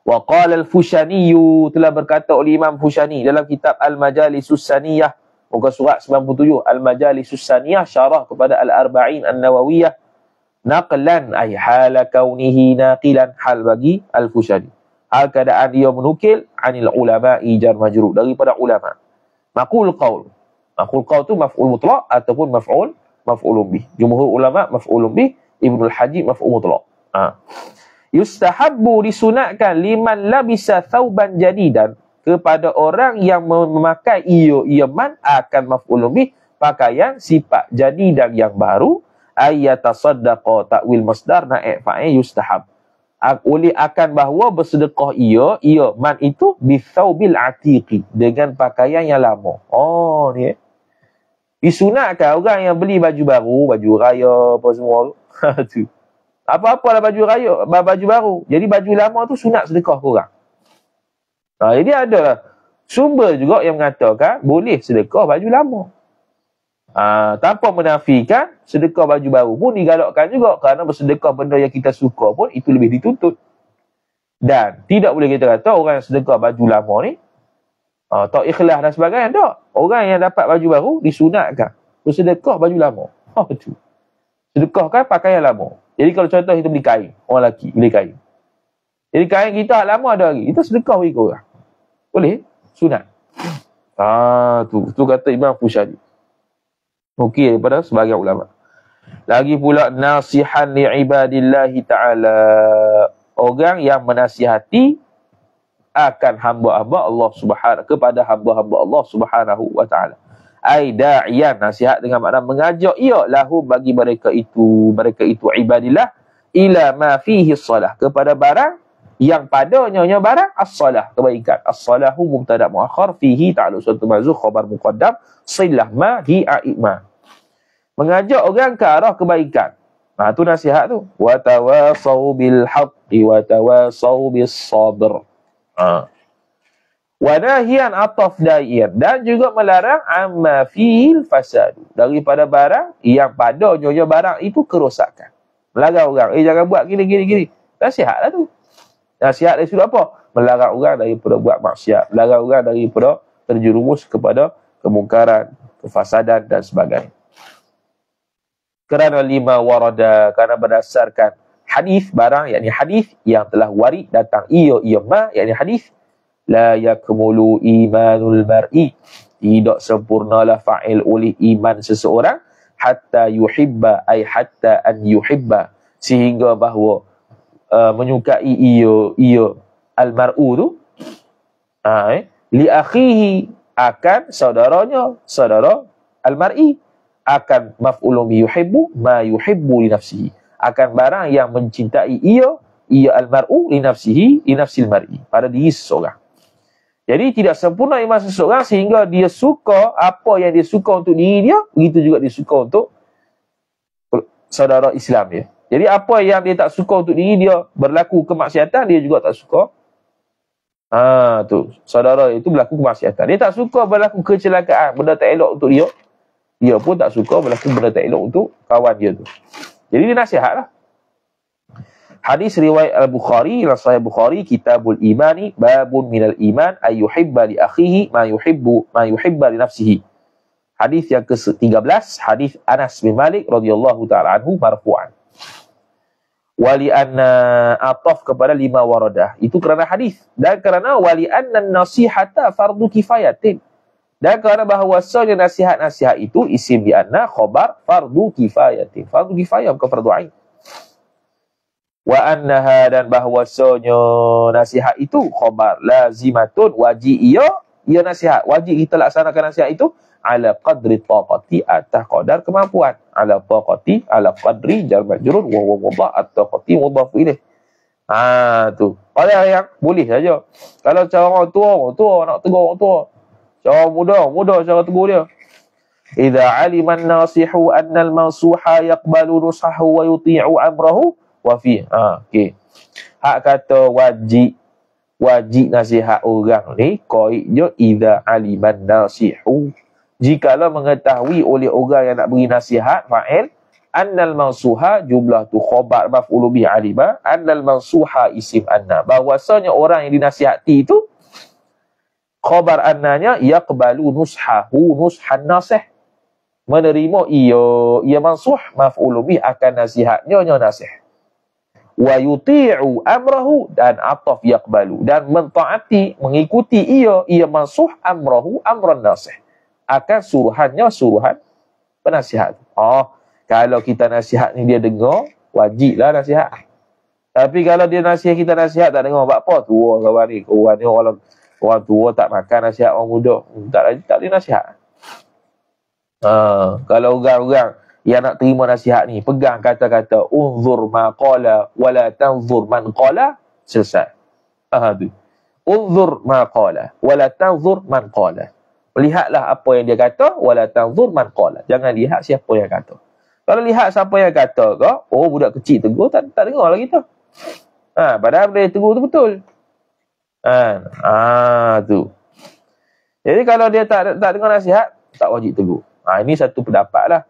Wa qala al-Fushani telah berkata oleh Imam Fushani dalam kitab Al-Majalisus Saniyah muka surat 97 Al-Majalisus Saniyah syarah kepada Al-Arba'in An-Nawawiyah naqlan ay hal kaunihi naqilan hal bagi Al-Fushani. Hal keadaan dia menukil anil ulama ijar majrur daripada ulama. Maqul qaul. Maqul qaul tu maf'ul mutlaq ataupun maf'ul maful bih. Jumhur ulama maful bih, Ibnu al haji maf'ul mutlaq. Ha yustahabbu disunatkan liman labisa thauban jadidan kepada orang yang memakai iyo yaman akan maf'ulubih pakaian sifat jadi dan yang baru ayat sedekah takwil masdar naik fa'i yustahab oleh akan bahawa bersedekah ia ia man itu bithaubil atiqi dengan pakaian yang lama oh ni eh. disunatkan orang yang beli baju baru baju raya apa semua tu ha, apa-apalah baju raya, baju baru. Jadi baju lama tu sunat sedekah korang. Ha, jadi ada sumber juga yang mengatakan boleh sedekah baju lama. Ha, tanpa menafikan sedekah baju baru pun digalakkan juga kerana bersedekah benda yang kita suka pun itu lebih dituntut. Dan tidak boleh kita kata orang yang sedekah baju lama ni ha, tak ikhlas dan sebagainya. Tak. Orang yang dapat baju baru disunatkan. Bersedekah baju lama. Oh, ha, betul. Sedekahkan pakaian lama. Jadi kalau contoh kita beli kain, orang lelaki beli kain. Jadi kain kita hak lama ada lagi. Kita sedekah bagi kau orang. Boleh? Sunat. Ah tu, tu kata Imam Fushadi. Okey daripada sebagai ulama. Lagi pula nasihan li ibadillahi taala. Orang yang menasihati akan hamba-hamba Allah Subhanahu kepada hamba-hamba Allah Subhanahu wa taala ai da'iyan nasihat dengan makna mengajak ia lahu bagi mereka itu mereka itu ibadillah ila ma fihi salah kepada barang yang padanya nyonya barang as-salah kebaikan as-salahu mubtada muakhar fihi ta'alluq suatu mazuh khabar muqaddam silah ma hi a'ima mengajak orang ke arah kebaikan Ha tu nasihat tu. Wa tawasau bil haqqi wa sabr. Ha. Wanahian ataf da'ir. Dan juga melarang amma fi'il fasad. Daripada barang yang pada nyonya barang itu kerosakan. Melarang orang. Eh jangan buat gini, gini, gini. Nasihatlah tu. Nasihat dari sudut apa? Melarang orang daripada buat maksiat. Melarang orang daripada terjerumus kepada kemungkaran, kefasadan dan sebagainya. Kerana lima warada. Kerana berdasarkan hadis barang, yakni hadis yang telah wari datang. Iyo, iyo, ma, yakni hadis la yakmulu imanul mar'i tidak sempurnalah fa'il uli iman seseorang hatta yuhibba ay hatta an yuhibba sehingga bahawa uh, menyukai ia ia al mar'u tu ai ha, uh, eh, li akhihi akan saudaranya saudara al mar'i akan maf'ulun bi yuhibbu ma yuhibbu li nafsihi akan barang yang mencintai ia ia al mar'u li nafsihi li nafsil mar'i pada diri seseorang jadi tidak sempurna iman seseorang sehingga dia suka apa yang dia suka untuk diri dia, begitu juga dia suka untuk saudara Islam dia. Jadi apa yang dia tak suka untuk diri dia berlaku kemaksiatan, dia juga tak suka. Ah ha, tu, saudara itu berlaku kemaksiatan. Dia tak suka berlaku kecelakaan, benda tak elok untuk dia. Dia pun tak suka berlaku benda tak elok untuk kawan dia tu. Jadi dia nasihatlah hadis riwayat al-Bukhari dan sahih Bukhari kitabul imani babun minal iman ay li akhihi ma yuhibbu ma yuhibba li nafsihi hadis yang ke-13 hadis Anas bin Malik radhiyallahu taala anhu marfu'an wali anna ataf kepada lima waradah itu kerana hadis dan kerana wali anna nasihata fardu kifayatin dan kerana bahawa bahawasanya nasihat-nasihat itu isim bi anna khobar fardu kifayatin fardu kifayah bukan fardu wa annaha dan bahwasanya nasihat itu khabar lazimatun wajib ia ia nasihat wajib kita laksanakan nasihat itu ala qadri taqati atas qadar kemampuan ala taqati ala qadri jar majrur wa wa wa atau qati mudhaf ilaih ha tu pada yang boleh saja kalau cara orang tua orang tua nak tegur orang tua cara muda muda cara tegur dia idza alima an-nasihu anna al-mansuha yaqbalu nusahu wa yuti'u amrahu wafi. Ha, okay. Hak kata wajib wajib nasihat orang ni koi jo ida aliman nasihu. Jikalau mengetahui oleh orang yang nak beri nasihat, fa'il, annal mansuha jumlah tu khobar maf'ulu bih aliba, annal mansuha isim anna. Bahwasanya orang yang dinasihati itu, khobar annanya, yaqbalu nushahu nushan nasih. Menerima iya, ia mansuh maf'ulu bih akan nasihatnya, nya nasih wa yuti'u amrahu dan ataf Yakbalu dan mentaati mengikuti ia ia masuh amrahu amran nasih akan suruhannya suruhan penasihat oh kalau kita nasihat ni dia dengar wajiblah nasihat tapi kalau dia nasihat kita nasihat tak dengar apa tua kawan ni kawan ni orang orang tua tak makan nasihat orang muda hmm, tak tak dia nasihat ha, kalau orang-orang yang nak terima nasihat ni pegang kata-kata unzur ma qala wala tanzur man qala selesai ah tu unzur ma qala wala tanzur man qala lihatlah apa yang dia kata wala tanzur man qala jangan lihat siapa yang kata kalau lihat siapa yang kata ke oh budak kecil tegur tak tak dengar lagi tu ha padahal benda yang tegur tu betul ha ah tu jadi kalau dia tak tak dengar nasihat tak wajib tegur ha ini satu pendapat lah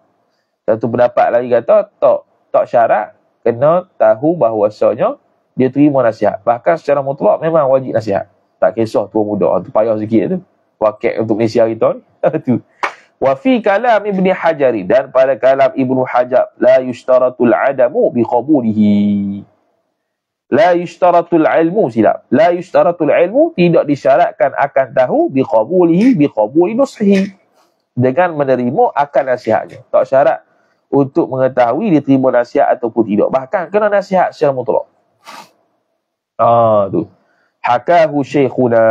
satu pendapat lagi kata tak tak syarat kena tahu bahawasanya dia terima nasihat. Bahkan secara mutlak memang wajib nasihat. Tak kisah tua muda. Itu payah sikit tu. Wakil untuk Malaysia itu. ni. Wa fi kalam Ibn Hajari. Dan pada kalam Ibn Hajar. La yushtaratul adamu bi khabulihi. La yushtaratul ilmu silap. La yushtaratul ilmu tidak disyaratkan akan tahu bi khabulihi bi khabuli nushihi. Dengan menerima akan nasihatnya. Tak syarat untuk mengetahui dia terima nasihat ataupun tidak. Bahkan kena nasihat secara mutlak. Ah tu. Hakahu syekhuna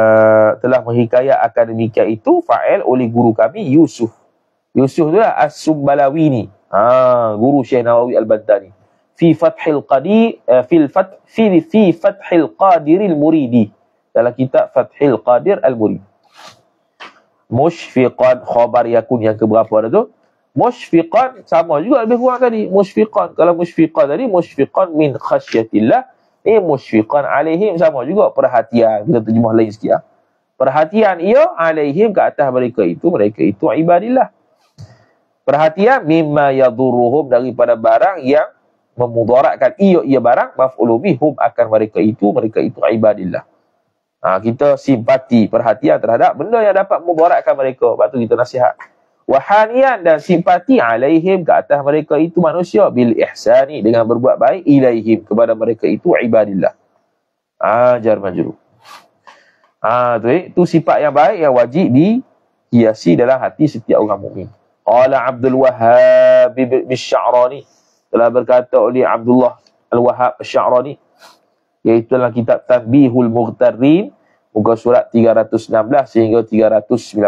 telah menghikayat akan itu fa'il oleh guru kami Yusuf. Yusuf tu lah As-Sumbalawi ni. Ah, guru Syekh Nawawi Al-Bantani. Fi fathil qadi, eh, fil fath, fi, fi fathil qadiril muridi. Dalam kitab fathil qadir al muridi Mushfiqan khabar yakun yang keberapa ada tu. Musfiqan sama juga lebih kurang tadi. Musfiqan. Kalau musfiqan tadi, musfiqan min khasyatillah. Ni eh, musfiqan alaihim sama juga. Perhatian. Kita terjemah lain sikit. Ya. Perhatian ia alaihim ke atas mereka itu. Mereka itu ibadillah. Perhatian mimma yaduruhum daripada barang yang memudaratkan ia ia barang maf'ulubihum akan mereka itu. Mereka itu ibadillah. Ha, kita simpati perhatian terhadap benda yang dapat memudaratkan mereka. Lepas tu kita nasihat wahanian dan simpati alaihim ke atas mereka itu manusia bil ihsani dengan berbuat baik ilaihim kepada mereka itu ibadillah. Ajar majru. Ah ha, tu itu eh. sifat yang baik yang wajib di hiasi dalam hati setiap orang mukmin. Qala Abdul Wahhab bin Sya'rani telah berkata oleh Abdullah Al-Wahhab Sya'rani iaitu dalam kitab Tanbihul Mughtarin muka surat 316 sehingga 319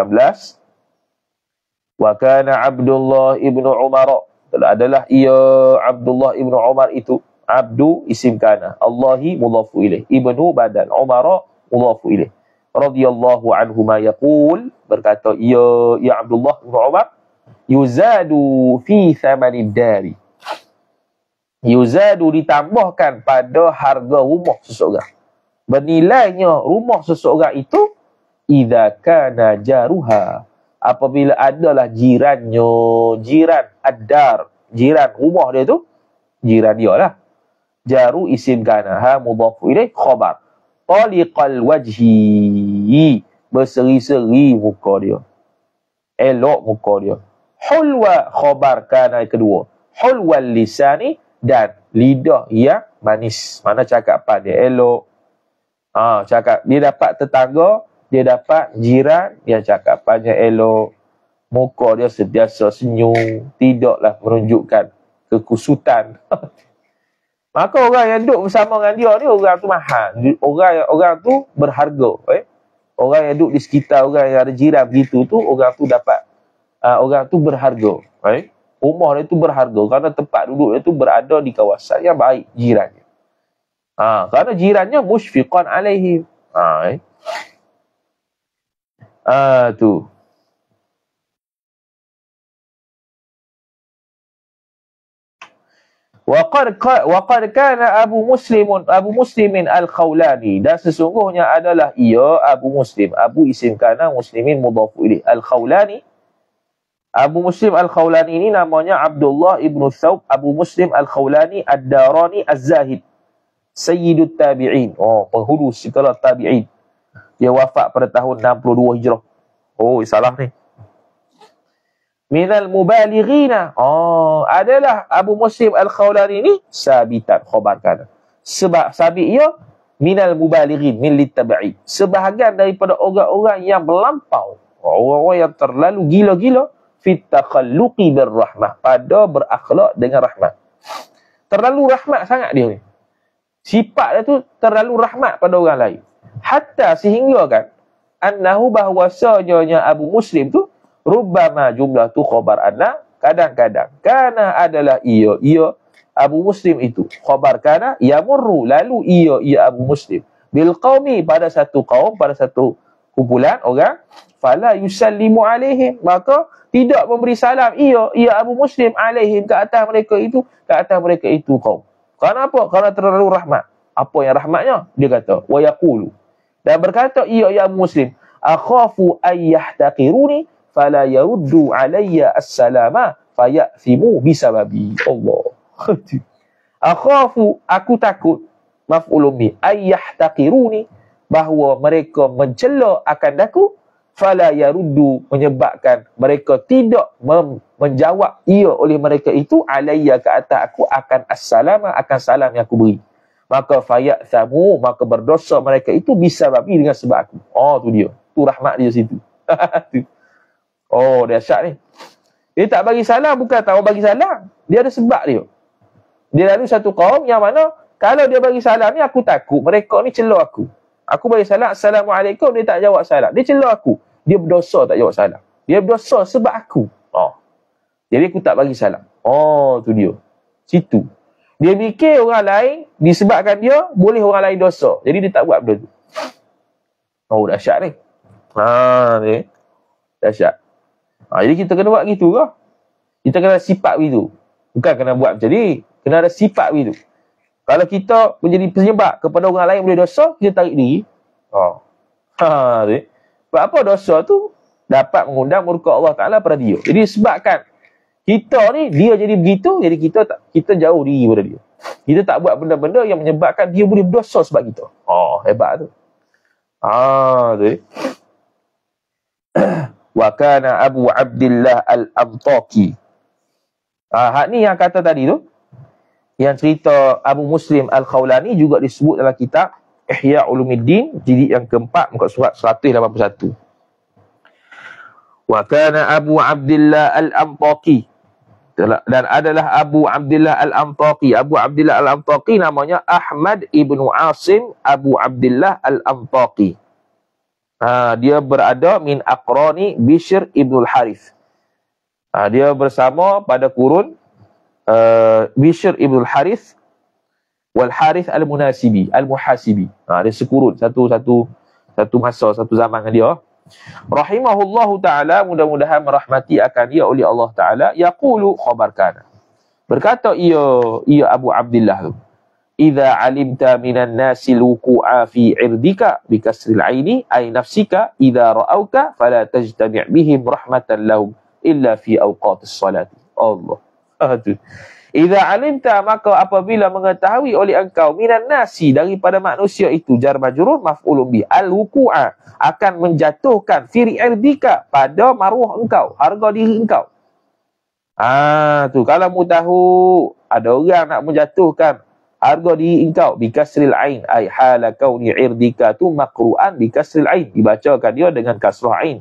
wa kana Abdullah ibn Umar adalah ia Abdullah ibn Umar itu Abdu isim kana Allahi mudhafu ilih Ibnu badal Umar mudhafu ilih radhiyallahu anhu ma yaqul berkata ya ya Abdullah ibn Umar yuzadu fi thamani dari yuzadu ditambahkan pada harga rumah seseorang bernilainya rumah seseorang itu idza kana jaruha apabila adalah jirannya, jiran ad-dar, jiran rumah dia tu, jiran dia lah. Jaru isim kana ha mudhaf ilaih khobar Taliqal wajhi berseri-seri muka dia. Elok muka dia. Hulwa khabar kana kedua. Hulwa lisani dan lidah yang manis. Mana cakap apa dia elok. Ah ha, cakap dia dapat tetangga dia dapat jiran yang cakap panjang elok. Muka dia sediasa senyum. Tidaklah menunjukkan kekusutan. Maka orang yang duduk bersama dengan dia ni orang tu mahal. Orang yang orang tu berharga. Eh? Orang yang duduk di sekitar orang yang ada jiran begitu tu orang tu dapat. Uh, orang tu berharga. Eh? Rumah dia tu berharga. Kerana tempat duduk dia tu berada di kawasan yang baik jirannya. Ha, kerana jirannya musfiqan alaihim. Ha, eh? Ah tu. Waqad waqad kana Abu Muslimun Abu Muslimin al-Khawlani dan sesungguhnya adalah ia Abu Muslim Abu isim kana Muslimin mudhaf ilaih al-Khawlani Abu Muslim al-Khawlani ini namanya Abdullah ibn Thawb Abu Muslim al-Khawlani ad-Darani az-Zahid Sayyidut Tabi'in oh penghulu segala tabi'in yang wafat pada tahun 62 Hijrah. Oh, salah ni. Minal mubalighina. Oh, adalah Abu Musib Al-Khawlari ni sabitan khabarkan. Sebab sabit ia minal mubalighin min littabi. Sebahagian daripada orang-orang yang melampau, orang-orang yang terlalu gila-gila fit takhalluqi rahmah pada berakhlak dengan rahmat. Terlalu rahmat sangat dia ni. Sifat dia tu terlalu rahmat pada orang lain hatta sehingga kan annahu bahwasanya Abu Muslim tu rubbama jumlah tu khabar anna kadang-kadang karena adalah iyo iyo Abu Muslim itu khabar kana yamurru lalu iyo iyo Abu Muslim bil qaumi pada satu kaum pada satu kumpulan orang fala yusallimu alaihim maka tidak memberi salam iyo iyo Abu Muslim alaihim ke atas mereka itu ke atas mereka itu kaum kenapa kerana terlalu rahmat apa yang rahmatnya dia kata wa yaqulu dan berkata ia ya muslim akhafu ay yahtaqiruni fala yaruddu alayya assalama fayathimu bisababi Allah akhafu aku takut maf'ulumi ay yahtaqiruni bahawa mereka mencela akan aku fala yaruddu menyebabkan mereka tidak menjawab ia oleh mereka itu alayya ke aku akan assalama akan salam yang aku beri maka fayak thamu, maka berdosa mereka itu bisa babi dengan sebab aku. Oh, tu dia. Tu rahmat dia situ. Oh, dia ni. Dia tak bagi salah, bukan tahu bagi salah. Dia ada sebab dia. Dia lalu satu kaum yang mana, kalau dia bagi salam ni, aku takut. Mereka ni celah aku. Aku bagi salam, Assalamualaikum, dia tak jawab salam. Dia celah aku. Dia berdosa tak jawab salam. Dia berdosa sebab aku. Oh. Jadi aku tak bagi salam. Oh, tu dia. Situ. Dia mikir orang lain disebabkan dia boleh orang lain dosa. Jadi dia tak buat benda tu. Oh dahsyat ni. Ha ni. Dahsyat. Ha, jadi kita kena buat gitu lah. Kita kena sifat begitu. Bukan kena buat macam ni. Kena ada sifat begitu. Kalau kita menjadi penyebab kepada orang lain boleh dosa, kita tarik diri. Oh. Ha. Ha. Sebab apa dosa tu? Dapat mengundang murka Allah Ta'ala pada dia. Jadi sebabkan kita ni dia jadi begitu jadi kita tak kita jauh diri pada dia. Kita tak buat benda-benda yang menyebabkan dia boleh berdosa sebab kita. Oh, hebat tu. Ah, tu. Eh. Wa kana Abu Abdullah Al-Abtaki. Ah, hak ni yang kata tadi tu. Yang cerita Abu Muslim Al-Khawlani juga disebut dalam kitab Ihya Ulumuddin jilid yang keempat muka surat 181. Wa kana Abu Abdullah Al-Amtaki dan adalah Abu Abdullah Al-Amtaqi. Abu Abdullah Al-Amtaqi namanya Ahmad Ibnu Asim Abu Abdullah Al-Amtaqi. Ha, dia berada min akroni Bishr Ibnu Al-Harith. Ha, dia bersama pada kurun uh, Bishr Ibnu Al-Harith wal Harith Al-Munasibi, Al-Muhasibi. Ha, dia sekurun satu-satu satu masa, satu zaman dengan dia. Rahimahullahu ta'ala mudah-mudahan merahmati akan ia oleh Allah ta'ala. Yaqulu khabarkana. Berkata ia, ia Abu Abdullah. Iza alimta minan nasi luku'a fi irdika bikasril aini ay nafsika iza ra'auka fala tajtami' bihim rahmatan lahum illa fi awqatis salati. Allah. Aduh. Idza alimta maka apabila mengetahui oleh engkau minan nasi daripada manusia itu jar majrur maf'ulun bi al wuqua akan menjatuhkan firi erdika pada maruah engkau harga diri engkau. Ah tu kalau mu tahu ada orang nak menjatuhkan harga diri engkau bikasril ain ai hala kauni irdika tu makruan bikasril ain dibacakan dia dengan kasrah ain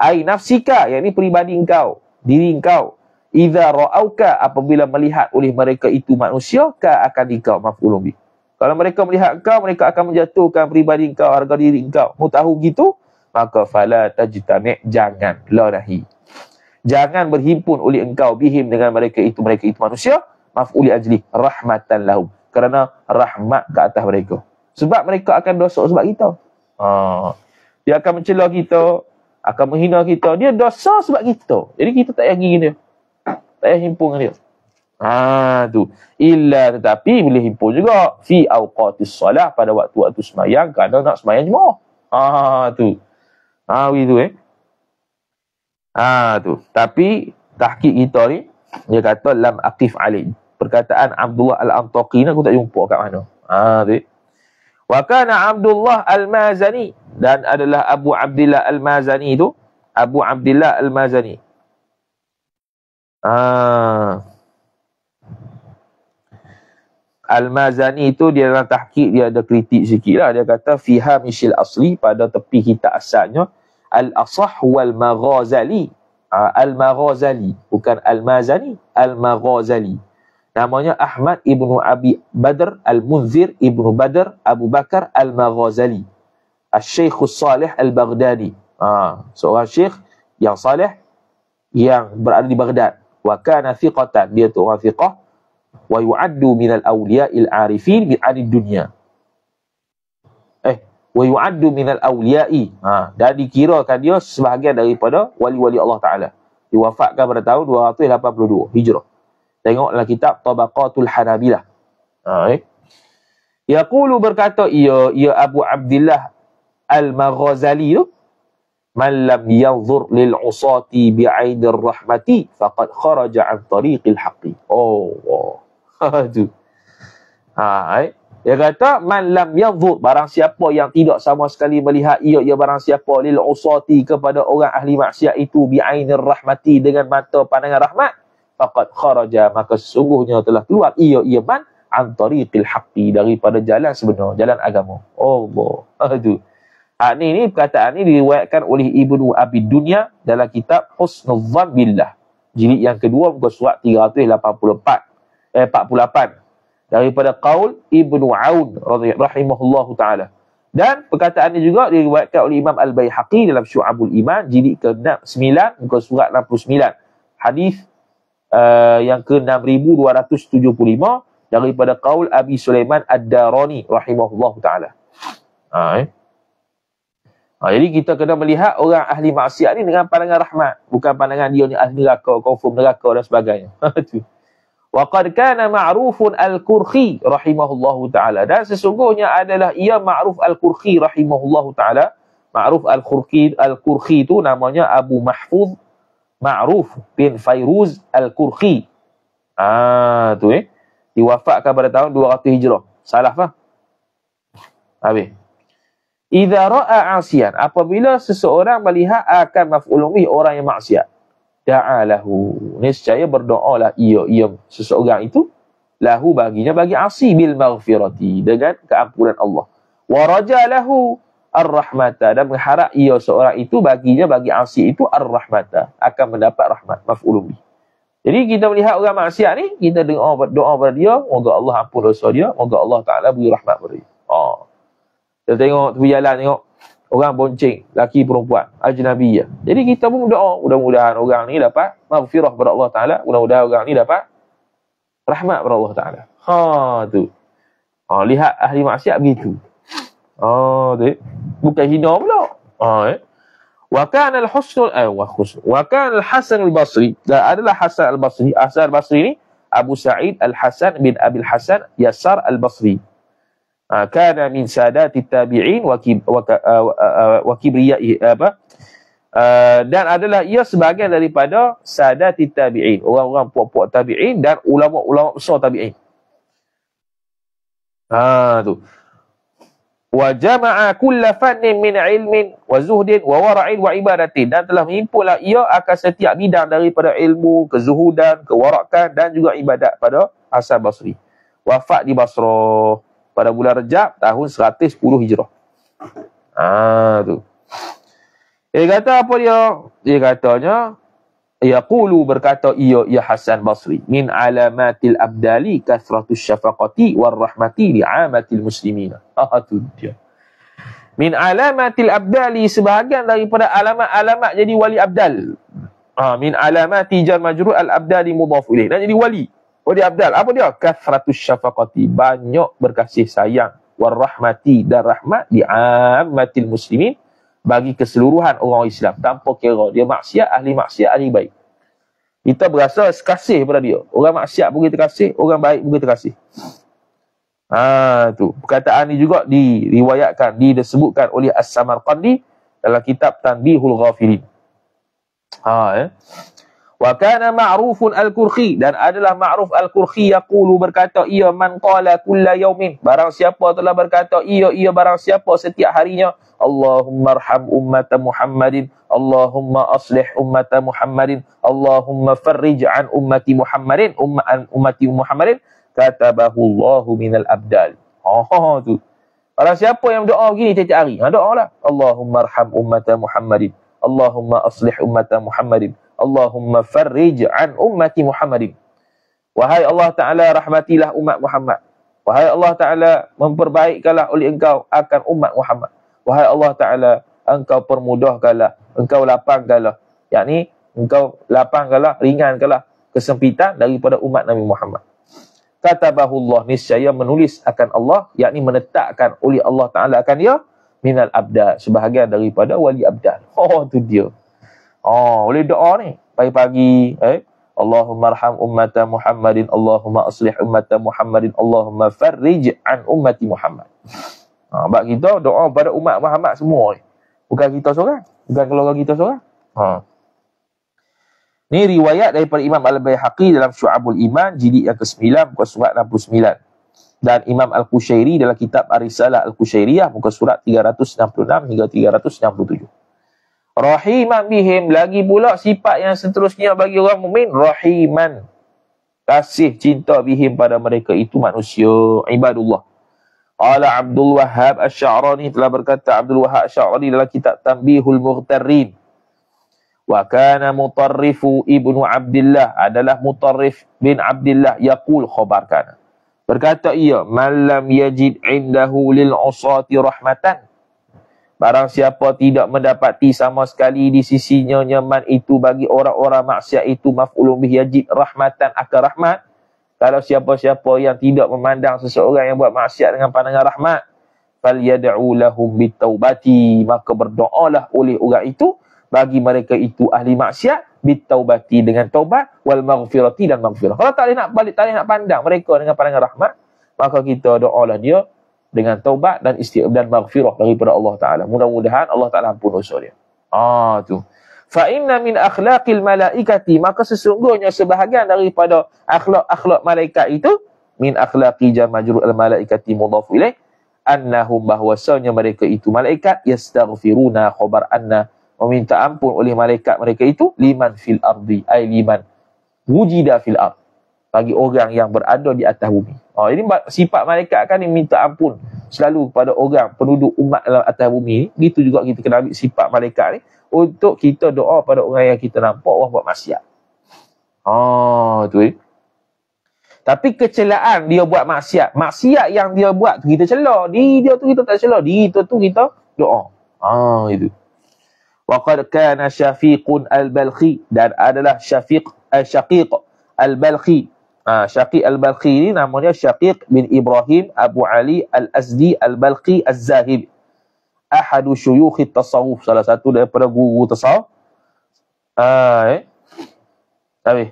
ai nafsika yakni pribadi engkau diri engkau idza raauka apabila melihat oleh mereka itu manusia ka akan dikau maf'ulun bi kalau mereka melihat kau mereka akan menjatuhkan peribadi kau harga diri kau Mau tahu gitu maka fala tajtani jangan la jangan berhimpun oleh engkau bihim dengan mereka itu mereka itu manusia maf'uli ajli rahmatan lahum kerana rahmat ke atas mereka sebab mereka akan dosok sebab kita ha. dia akan mencela kita akan menghina kita dia dosa sebab kita jadi kita tak yakin dia tak payah eh, himpun dengan dia. Ah tu. Illa tetapi boleh himpun juga fi awqatis salah pada waktu-waktu semayang. kerana nak semayang jemaah. Ah tu. Ah ha, begitu eh. Ah tu. Tapi tahqiq kita ni dia kata lam aqif alaih. Perkataan Abdullah Al-Antaqi ni aku tak jumpa kat mana. Ah ha, tu. Eh. Wa kana Abdullah Al-Mazani dan adalah Abu Abdullah Al-Mazani tu. Abu Abdullah Al-Mazani. Ah. Al-Mazani tu dia dalam tahqiq dia ada kritik sikit lah. Dia kata fiha misil asli pada tepi kita asalnya Al-Asah wal-Maghazali ah, Al-Maghazali bukan Al-Mazani Al-Maghazali Namanya Ahmad ibnu Abi Badr Al-Munzir ibnu Badr Abu Bakar Al-Maghazali Al-Syeikh Salih Al-Baghdadi ha, Seorang syekh yang salih Yang berada di Baghdad wa kana thiqatan dia tu orang thiqah wa yu'addu min al-awliya'il 'arifin bi anid dunya eh wa yu'addu min al-awliya'i ha dan dikirakan dia sebahagian daripada wali-wali Allah taala diwafatkan pada tahun 282 hijrah tengoklah kitab tabaqatul hanabilah ha eh yaqulu berkata ia ia Abu Abdullah al-Maghazali tu man lam yanzur lil usati bi aidir rahmati faqad kharaja an tariqil haqqi oh aduh ha ai eh? dia kata man lam yanzur barang siapa yang tidak sama sekali melihat ia ia barang siapa lil usati kepada orang ahli maksiat itu bi aidir rahmati dengan mata pandangan rahmat faqad kharaja maka sesungguhnya telah keluar ia ia man an tariqil haqqi daripada jalan sebenar jalan agama oh aduh Hak ah, ini perkataan ini diriwayatkan oleh Ibnu Abi Dunya dalam kitab Husnul Zan Billah. Jilid yang kedua muka surat 384 eh 48 daripada qaul Ibnu Aun radhiyallahu taala. Dan perkataan ini juga diriwayatkan oleh Imam Al-Baihaqi dalam Syu'abul Iman jilid ke-9 muka surat 69. Hadis uh, yang ke-6275 daripada qaul Abi Sulaiman Ad-Darani rahimahullahu taala. Ha, eh? Ha, jadi kita kena melihat orang ahli maksiat ni dengan pandangan rahmat. Bukan pandangan dia ni ahli neraka, confirm neraka dan sebagainya. Ha, Wa qad kana ma'rufun al-Qurqi rahimahullahu ta'ala. Dan sesungguhnya adalah ia ma'ruf al-Qurqi rahimahullahu ta'ala. Ma'ruf al-Qurqi al tu namanya Abu Mahfuz Ma'ruf bin Fairuz al-Qurqi. Ah ha, tu eh. Diwafatkan pada tahun 200 Hijrah. Salah lah. Habis idza ra'a asiyan apabila seseorang melihat akan maf'ulumi orang yang maksiat da'a lahu niscaya berdoalah ia ia seseorang itu lahu baginya bagi asy bil maghfirati dengan keampunan Allah wa raja lahu ar-rahmata dan mengharap ia seorang itu baginya bagi asy itu ar-rahmata akan mendapat rahmat maf'ulumi jadi kita melihat orang maksiat ni kita doa doa pada dia moga Allah ampun dosa dia moga Allah taala beri rahmat beri. dia oh. Kita tengok tepi jalan tengok orang boncing laki perempuan ajnabi ya. Jadi kita pun doa mudah-mudahan orang ni dapat maghfirah pada Allah Taala, mudah-mudahan orang ni dapat rahmat pada Allah Taala. Ha tu. Ha, lihat ahli maksiat begitu. Ha tu. Eh. Bukan hina pula. Ha eh. Wa kana al eh, husn ay wa wa kana al-hasan al-basri. Dan lah, adalah Hasan al-Basri, Hasan al-Basri ni Abu Sa'id al-Hasan bin Abil Hasan Yasar al-Basri. Ah, kana min sadati tabi'in wa ah, ah, kibriyai apa Uh, dan adalah ia sebahagian daripada sadati tabi'in orang-orang puak-puak tabi'in dan ulama-ulama besar tabi'in ha tu wa jama'a kull fannin min ilmin wa zuhdin wa wara'in wa ibadatin dan telah menghimpunlah ia akan setiap bidang daripada ilmu kezuhudan kewarakan dan juga ibadat pada asal basri wafat di basrah pada bulan Rejab tahun 110 Hijrah. Ah tu. Dia kata apa dia? Dia katanya kulu berkata ia ya Hasan Basri min alamatil abdali kasratu syafaqati wal rahmati li amatil muslimina. Ah tu dia. Min alamatil abdali sebahagian daripada alamat-alamat jadi wali abdal. Ah ha, min alamati jar al abdali mudhaf ilaih. Dan jadi wali. Oh dia Abdal, apa dia? Kathratus syafaqati, banyak berkasih sayang. Warahmati dan rahmat di ammatil muslimin bagi keseluruhan orang Islam. Tanpa kira dia maksiat, ahli maksiat, ahli baik. Kita berasa kasih pada dia. Orang maksiat pun kita kasih, orang baik pun kita kasih. Ha, tu. Perkataan ini juga diriwayatkan, disebutkan oleh As-Samarqandi dalam kitab Tanbihul Ghafirin. Ha, eh wa kana ma'rufun al-kurkhi dan adalah ma'ruf al-kurkhi yaqulu berkata ia man qala kulla yaumin barang siapa telah berkata ia ia barang siapa setiap harinya Allahumma arham ummata Muhammadin Allahumma aslih ummata Muhammadin Allahumma farrij an ummati Muhammadin umma ummati Muhammadin katabahu Allahu minal abdal ha oh, oh, tu barang siapa yang doa begini setiap hari ha doalah Allahumma arham ummata Muhammadin Allahumma aslih ummata Muhammadin Allahumma farrij an ummati Muhammadin. Wahai Allah Ta'ala rahmatilah umat Muhammad. Wahai Allah Ta'ala memperbaikkanlah oleh engkau akan umat Muhammad. Wahai Allah Ta'ala engkau permudahkanlah, engkau lapangkanlah. Yang ni engkau lapangkanlah, ringankanlah kesempitan daripada umat Nabi Muhammad. Kata Allah niscaya menulis akan Allah, yakni menetapkan oleh Allah Ta'ala akan dia minal abdal, sebahagian daripada wali abdal. Oh tu dia. Oh, boleh doa ni. Pagi-pagi. Eh? Allahumma arham ummata Muhammadin. Allahumma aslih ummata Muhammadin. Allahumma farrij an ummati Muhammad. Ha, ah, sebab kita doa pada umat Muhammad semua ni. Eh? Bukan kita seorang. Bukan keluarga kita seorang. Ha. Ni riwayat daripada Imam Al-Bayhaqi dalam Syu'abul Iman, jilid yang ke-9, muka surat 69. Dan Imam Al-Qushairi dalam kitab Arisalah Al-Qushairiyah, muka surat 366 hingga 367. Rahiman bihim lagi pula sifat yang seterusnya bagi orang mukmin rahiman kasih cinta bihim pada mereka itu manusia ibadullah. Ala Abdul Wahhab Asy'arani telah berkata Abdul Wahhab Asy'arani dalam kitab Tanbihul Mughtarrin. Wa kana mutarrifu Ibnu Abdullah adalah mutarrif bin Abdullah yaqul khabarkan. Berkata ia, "Man yajid indahu lil usati rahmatan." Barang siapa tidak mendapati sama sekali di sisinya nyaman itu bagi orang-orang maksiat itu maf'ulun bih yajid rahmatan akan rahmat. Kalau siapa-siapa yang tidak memandang seseorang yang buat maksiat dengan pandangan rahmat, fal yad'u lahum bitaubati, maka berdoalah oleh orang itu bagi mereka itu ahli maksiat bitaubati dengan taubat wal maghfirati dan maghfirah. Kalau tak boleh nak balik, tak boleh nak pandang mereka dengan pandangan rahmat, maka kita doalah dia dengan taubat dan istighfar dan maghfirah daripada Allah Taala. Mudah-mudahan Allah Taala ampun dosa dia. Ah tu. Fa inna min akhlaqil malaikati maka sesungguhnya sebahagian daripada akhlak-akhlak malaikat itu min akhlaqi jamajrul al malaikati mudhaf ilaih annahum bahwasanya mereka itu malaikat yastaghfiruna khabar anna meminta ampun oleh malaikat mereka itu liman fil ardi ai liman wujida fil ardi bagi orang yang berada di atas bumi. Oh, ini sifat malaikat kan ni minta ampun selalu kepada orang penduduk umat dalam atas bumi Gitu juga kita kena ambil sifat malaikat ni untuk kita doa pada orang yang kita nampak orang buat maksiat. Oh, tu eh. Tapi kecelaan dia buat maksiat. Maksiat yang dia buat tu kita celah. Di dia tu kita tak celah. Di tu tu kita doa. Ah, itu. Wa qad kana syafiqun al-balqi dan adalah syafiq al-syaqiq eh, al-balqi Ha, ah, Syakir Al-Balqi ni namanya Syakir bin Ibrahim Abu Ali Al-Azdi Al-Balqi al zahib Ahadu syuyukhi tasawuf. Salah satu daripada guru tasawuf. Ha, eh? Tapi.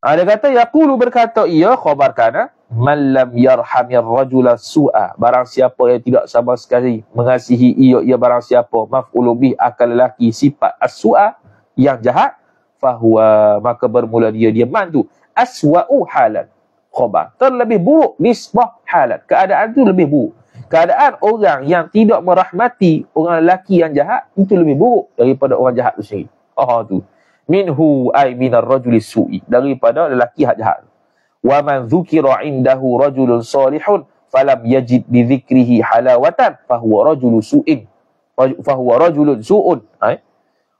Ha, ah, dia kata, Yaqulu berkata, Ya khabarkana, eh. Man lam yarhamir rajula su'a. Barang siapa yang tidak sama sekali mengasihi ia, ia barang siapa. Maf'ulubih akal lelaki sifat as-su'a yang jahat. Fahuwa, maka bermula dia, dia mandu aswa'u halan khabar terlebih buruk nisbah halat. keadaan itu lebih buruk keadaan orang yang tidak merahmati orang lelaki yang jahat itu lebih buruk daripada orang jahat itu sendiri oh tu minhu ai minar rajuli su'i daripada lelaki yang jahat wa man dhukira indahu rajulun salihun falam yajid bi dhikrihi halawatan fahuwa rajulun su'in fahuwa rajulun su'un ha?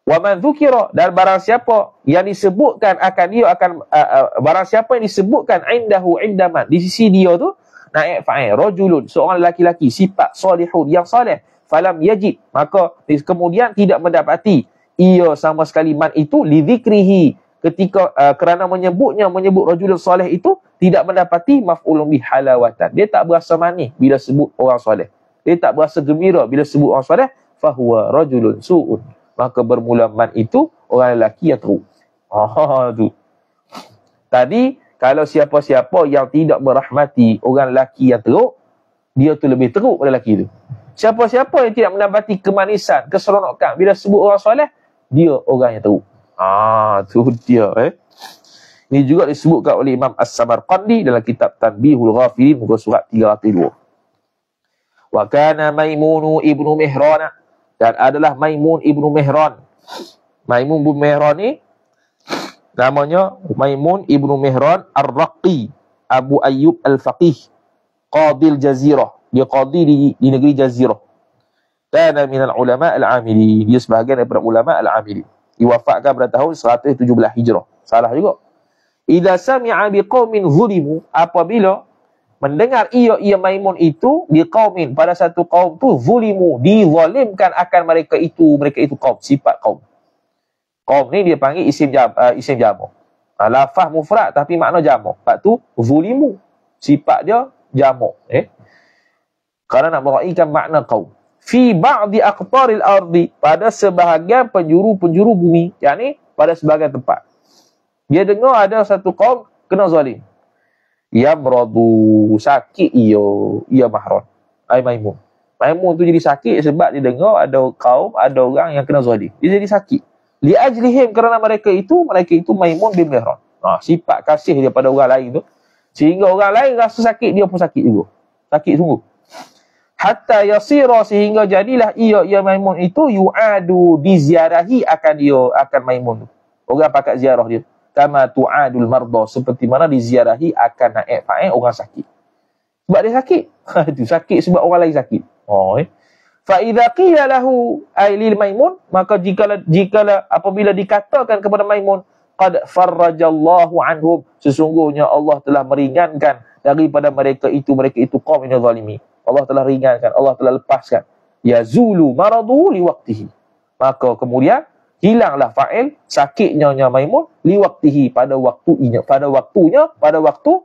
wa man dhukira dan barang siapa yang disebutkan akan dia akan uh, uh, barang siapa yang disebutkan indahu indaman di sisi dia tu naik fa'il rajulun seorang lelaki laki sifat salihun yang soleh falam yajid maka kemudian tidak mendapati ia sama sekali man itu lidzikrihi ketika uh, kerana menyebutnya menyebut rajulun soleh itu tidak mendapati maf'ulun bi halawatan dia tak berasa manis bila sebut orang soleh dia tak berasa gembira bila sebut orang soleh fahuwa rajulun suud maka bermula man itu orang lelaki yang teruk. Ha tu. Tadi kalau siapa-siapa yang tidak merahmati orang lelaki yang teruk, dia tu lebih teruk pada lelaki tu. Siapa-siapa yang tidak mendapati kemanisan, keseronokan bila sebut orang soleh, dia orang yang teruk. Ah tu dia eh. Ini juga disebutkan oleh Imam As-Samarqandi dalam kitab Tanbihul Ghafirin muka surat 302. Wa kana Maimunu ibnu Mihrana dan adalah Maimun ibnu Mihran. Maimun ibnu Mihran ni namanya Maimun ibnu Mihran Ar-Raqi Abu Ayyub Al-Faqih Qadil Jazirah. Dia qadi di, di negeri Jazirah. Kana minal ulama al-amili. Dia sebahagian daripada ulama al-amili. Diwafatkan pada tahun 117 Hijrah. Salah juga. Idza sami'a biqaumin zulimu apabila mendengar iyo ia maimun itu di kaumin pada satu kaum tu zulimu dizalimkan akan mereka itu mereka itu kaum sifat kaum kaum ni dia panggil isim jam uh, isim jamu uh, lafaz mufrad tapi makna jamu sebab tu zulimu sifat dia jamu eh kerana nak meraihkan makna kaum fi ba'di aqtaril ardi pada sebahagian penjuru-penjuru bumi yakni pada sebahagian tempat dia dengar ada satu kaum kena zalim Ya brodu sakit iyo iya mahron. Ai maimu. Maimu tu jadi sakit sebab dia dengar ada kaum, ada orang yang kena zalim. Dia jadi sakit. Li ajlihim kerana mereka itu, mereka itu maimun bin mahron. Ha, sifat kasih dia pada orang lain tu. Sehingga orang lain rasa sakit, dia pun sakit juga. Sakit sungguh. Hatta yasira sehingga jadilah iyo, ia maimun itu yuadu diziarahi akan iyo akan maimun tu. Orang pakat ziarah dia kama tu'adul mardha seperti mana diziarahi akan naik fa'il orang sakit. Sebab dia sakit. Ha, itu sakit sebab orang lain sakit. Oh. Eh. Fa idza qila lahu ailil maimun maka jika jika apabila dikatakan kepada maimun qad farrajallahu anhum sesungguhnya Allah telah meringankan daripada mereka itu mereka itu kaum yang zalimi. Allah telah ringankan, Allah telah lepaskan. Yazulu maradu li waqtihi. Maka kemudian hilanglah fa'il sakitnya nya maimun liwaktihi pada waktu inya pada waktunya pada waktu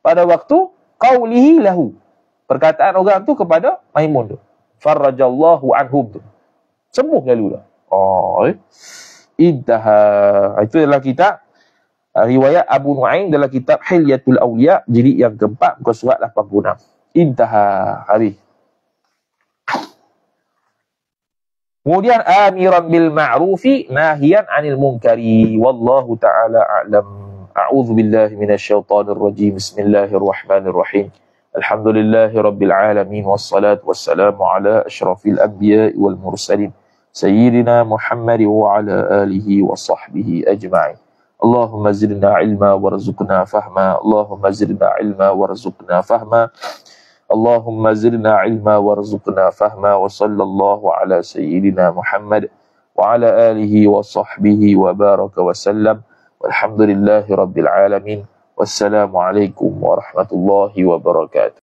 pada waktu qaulihi lahu perkataan orang tu kepada maimun tu farrajallahu anhu tu sembuh lalu dah oh idha itu adalah kitab ah, riwayat Abu Nu'aim dalam kitab Hilyatul Awliya jilid yang keempat muka surat 86 intaha hari Kemudian amiran bil ma'rufi nahiyan anil munkari. Wallahu taala a'lam. A'udzu billahi minasyaitonir rajim. Bismillahirrahmanirrahim. Alhamdulillahi rabbil alamin wassalatu wassalamu ala asyrafil anbiya'i wal mursalin sayyidina Muhammad wa ala alihi wa sahbihi ajma'in. Allahumma zidna ilma warzuqna fahma. Allahumma zidna ilma warzuqna fahma. اللهم زدنا علما وارزقنا فهما وصلى الله على سيدنا محمد وعلى آله وصحبه وبارك وسلم والحمد لله رب العالمين والسلام عليكم ورحمة الله وبركاته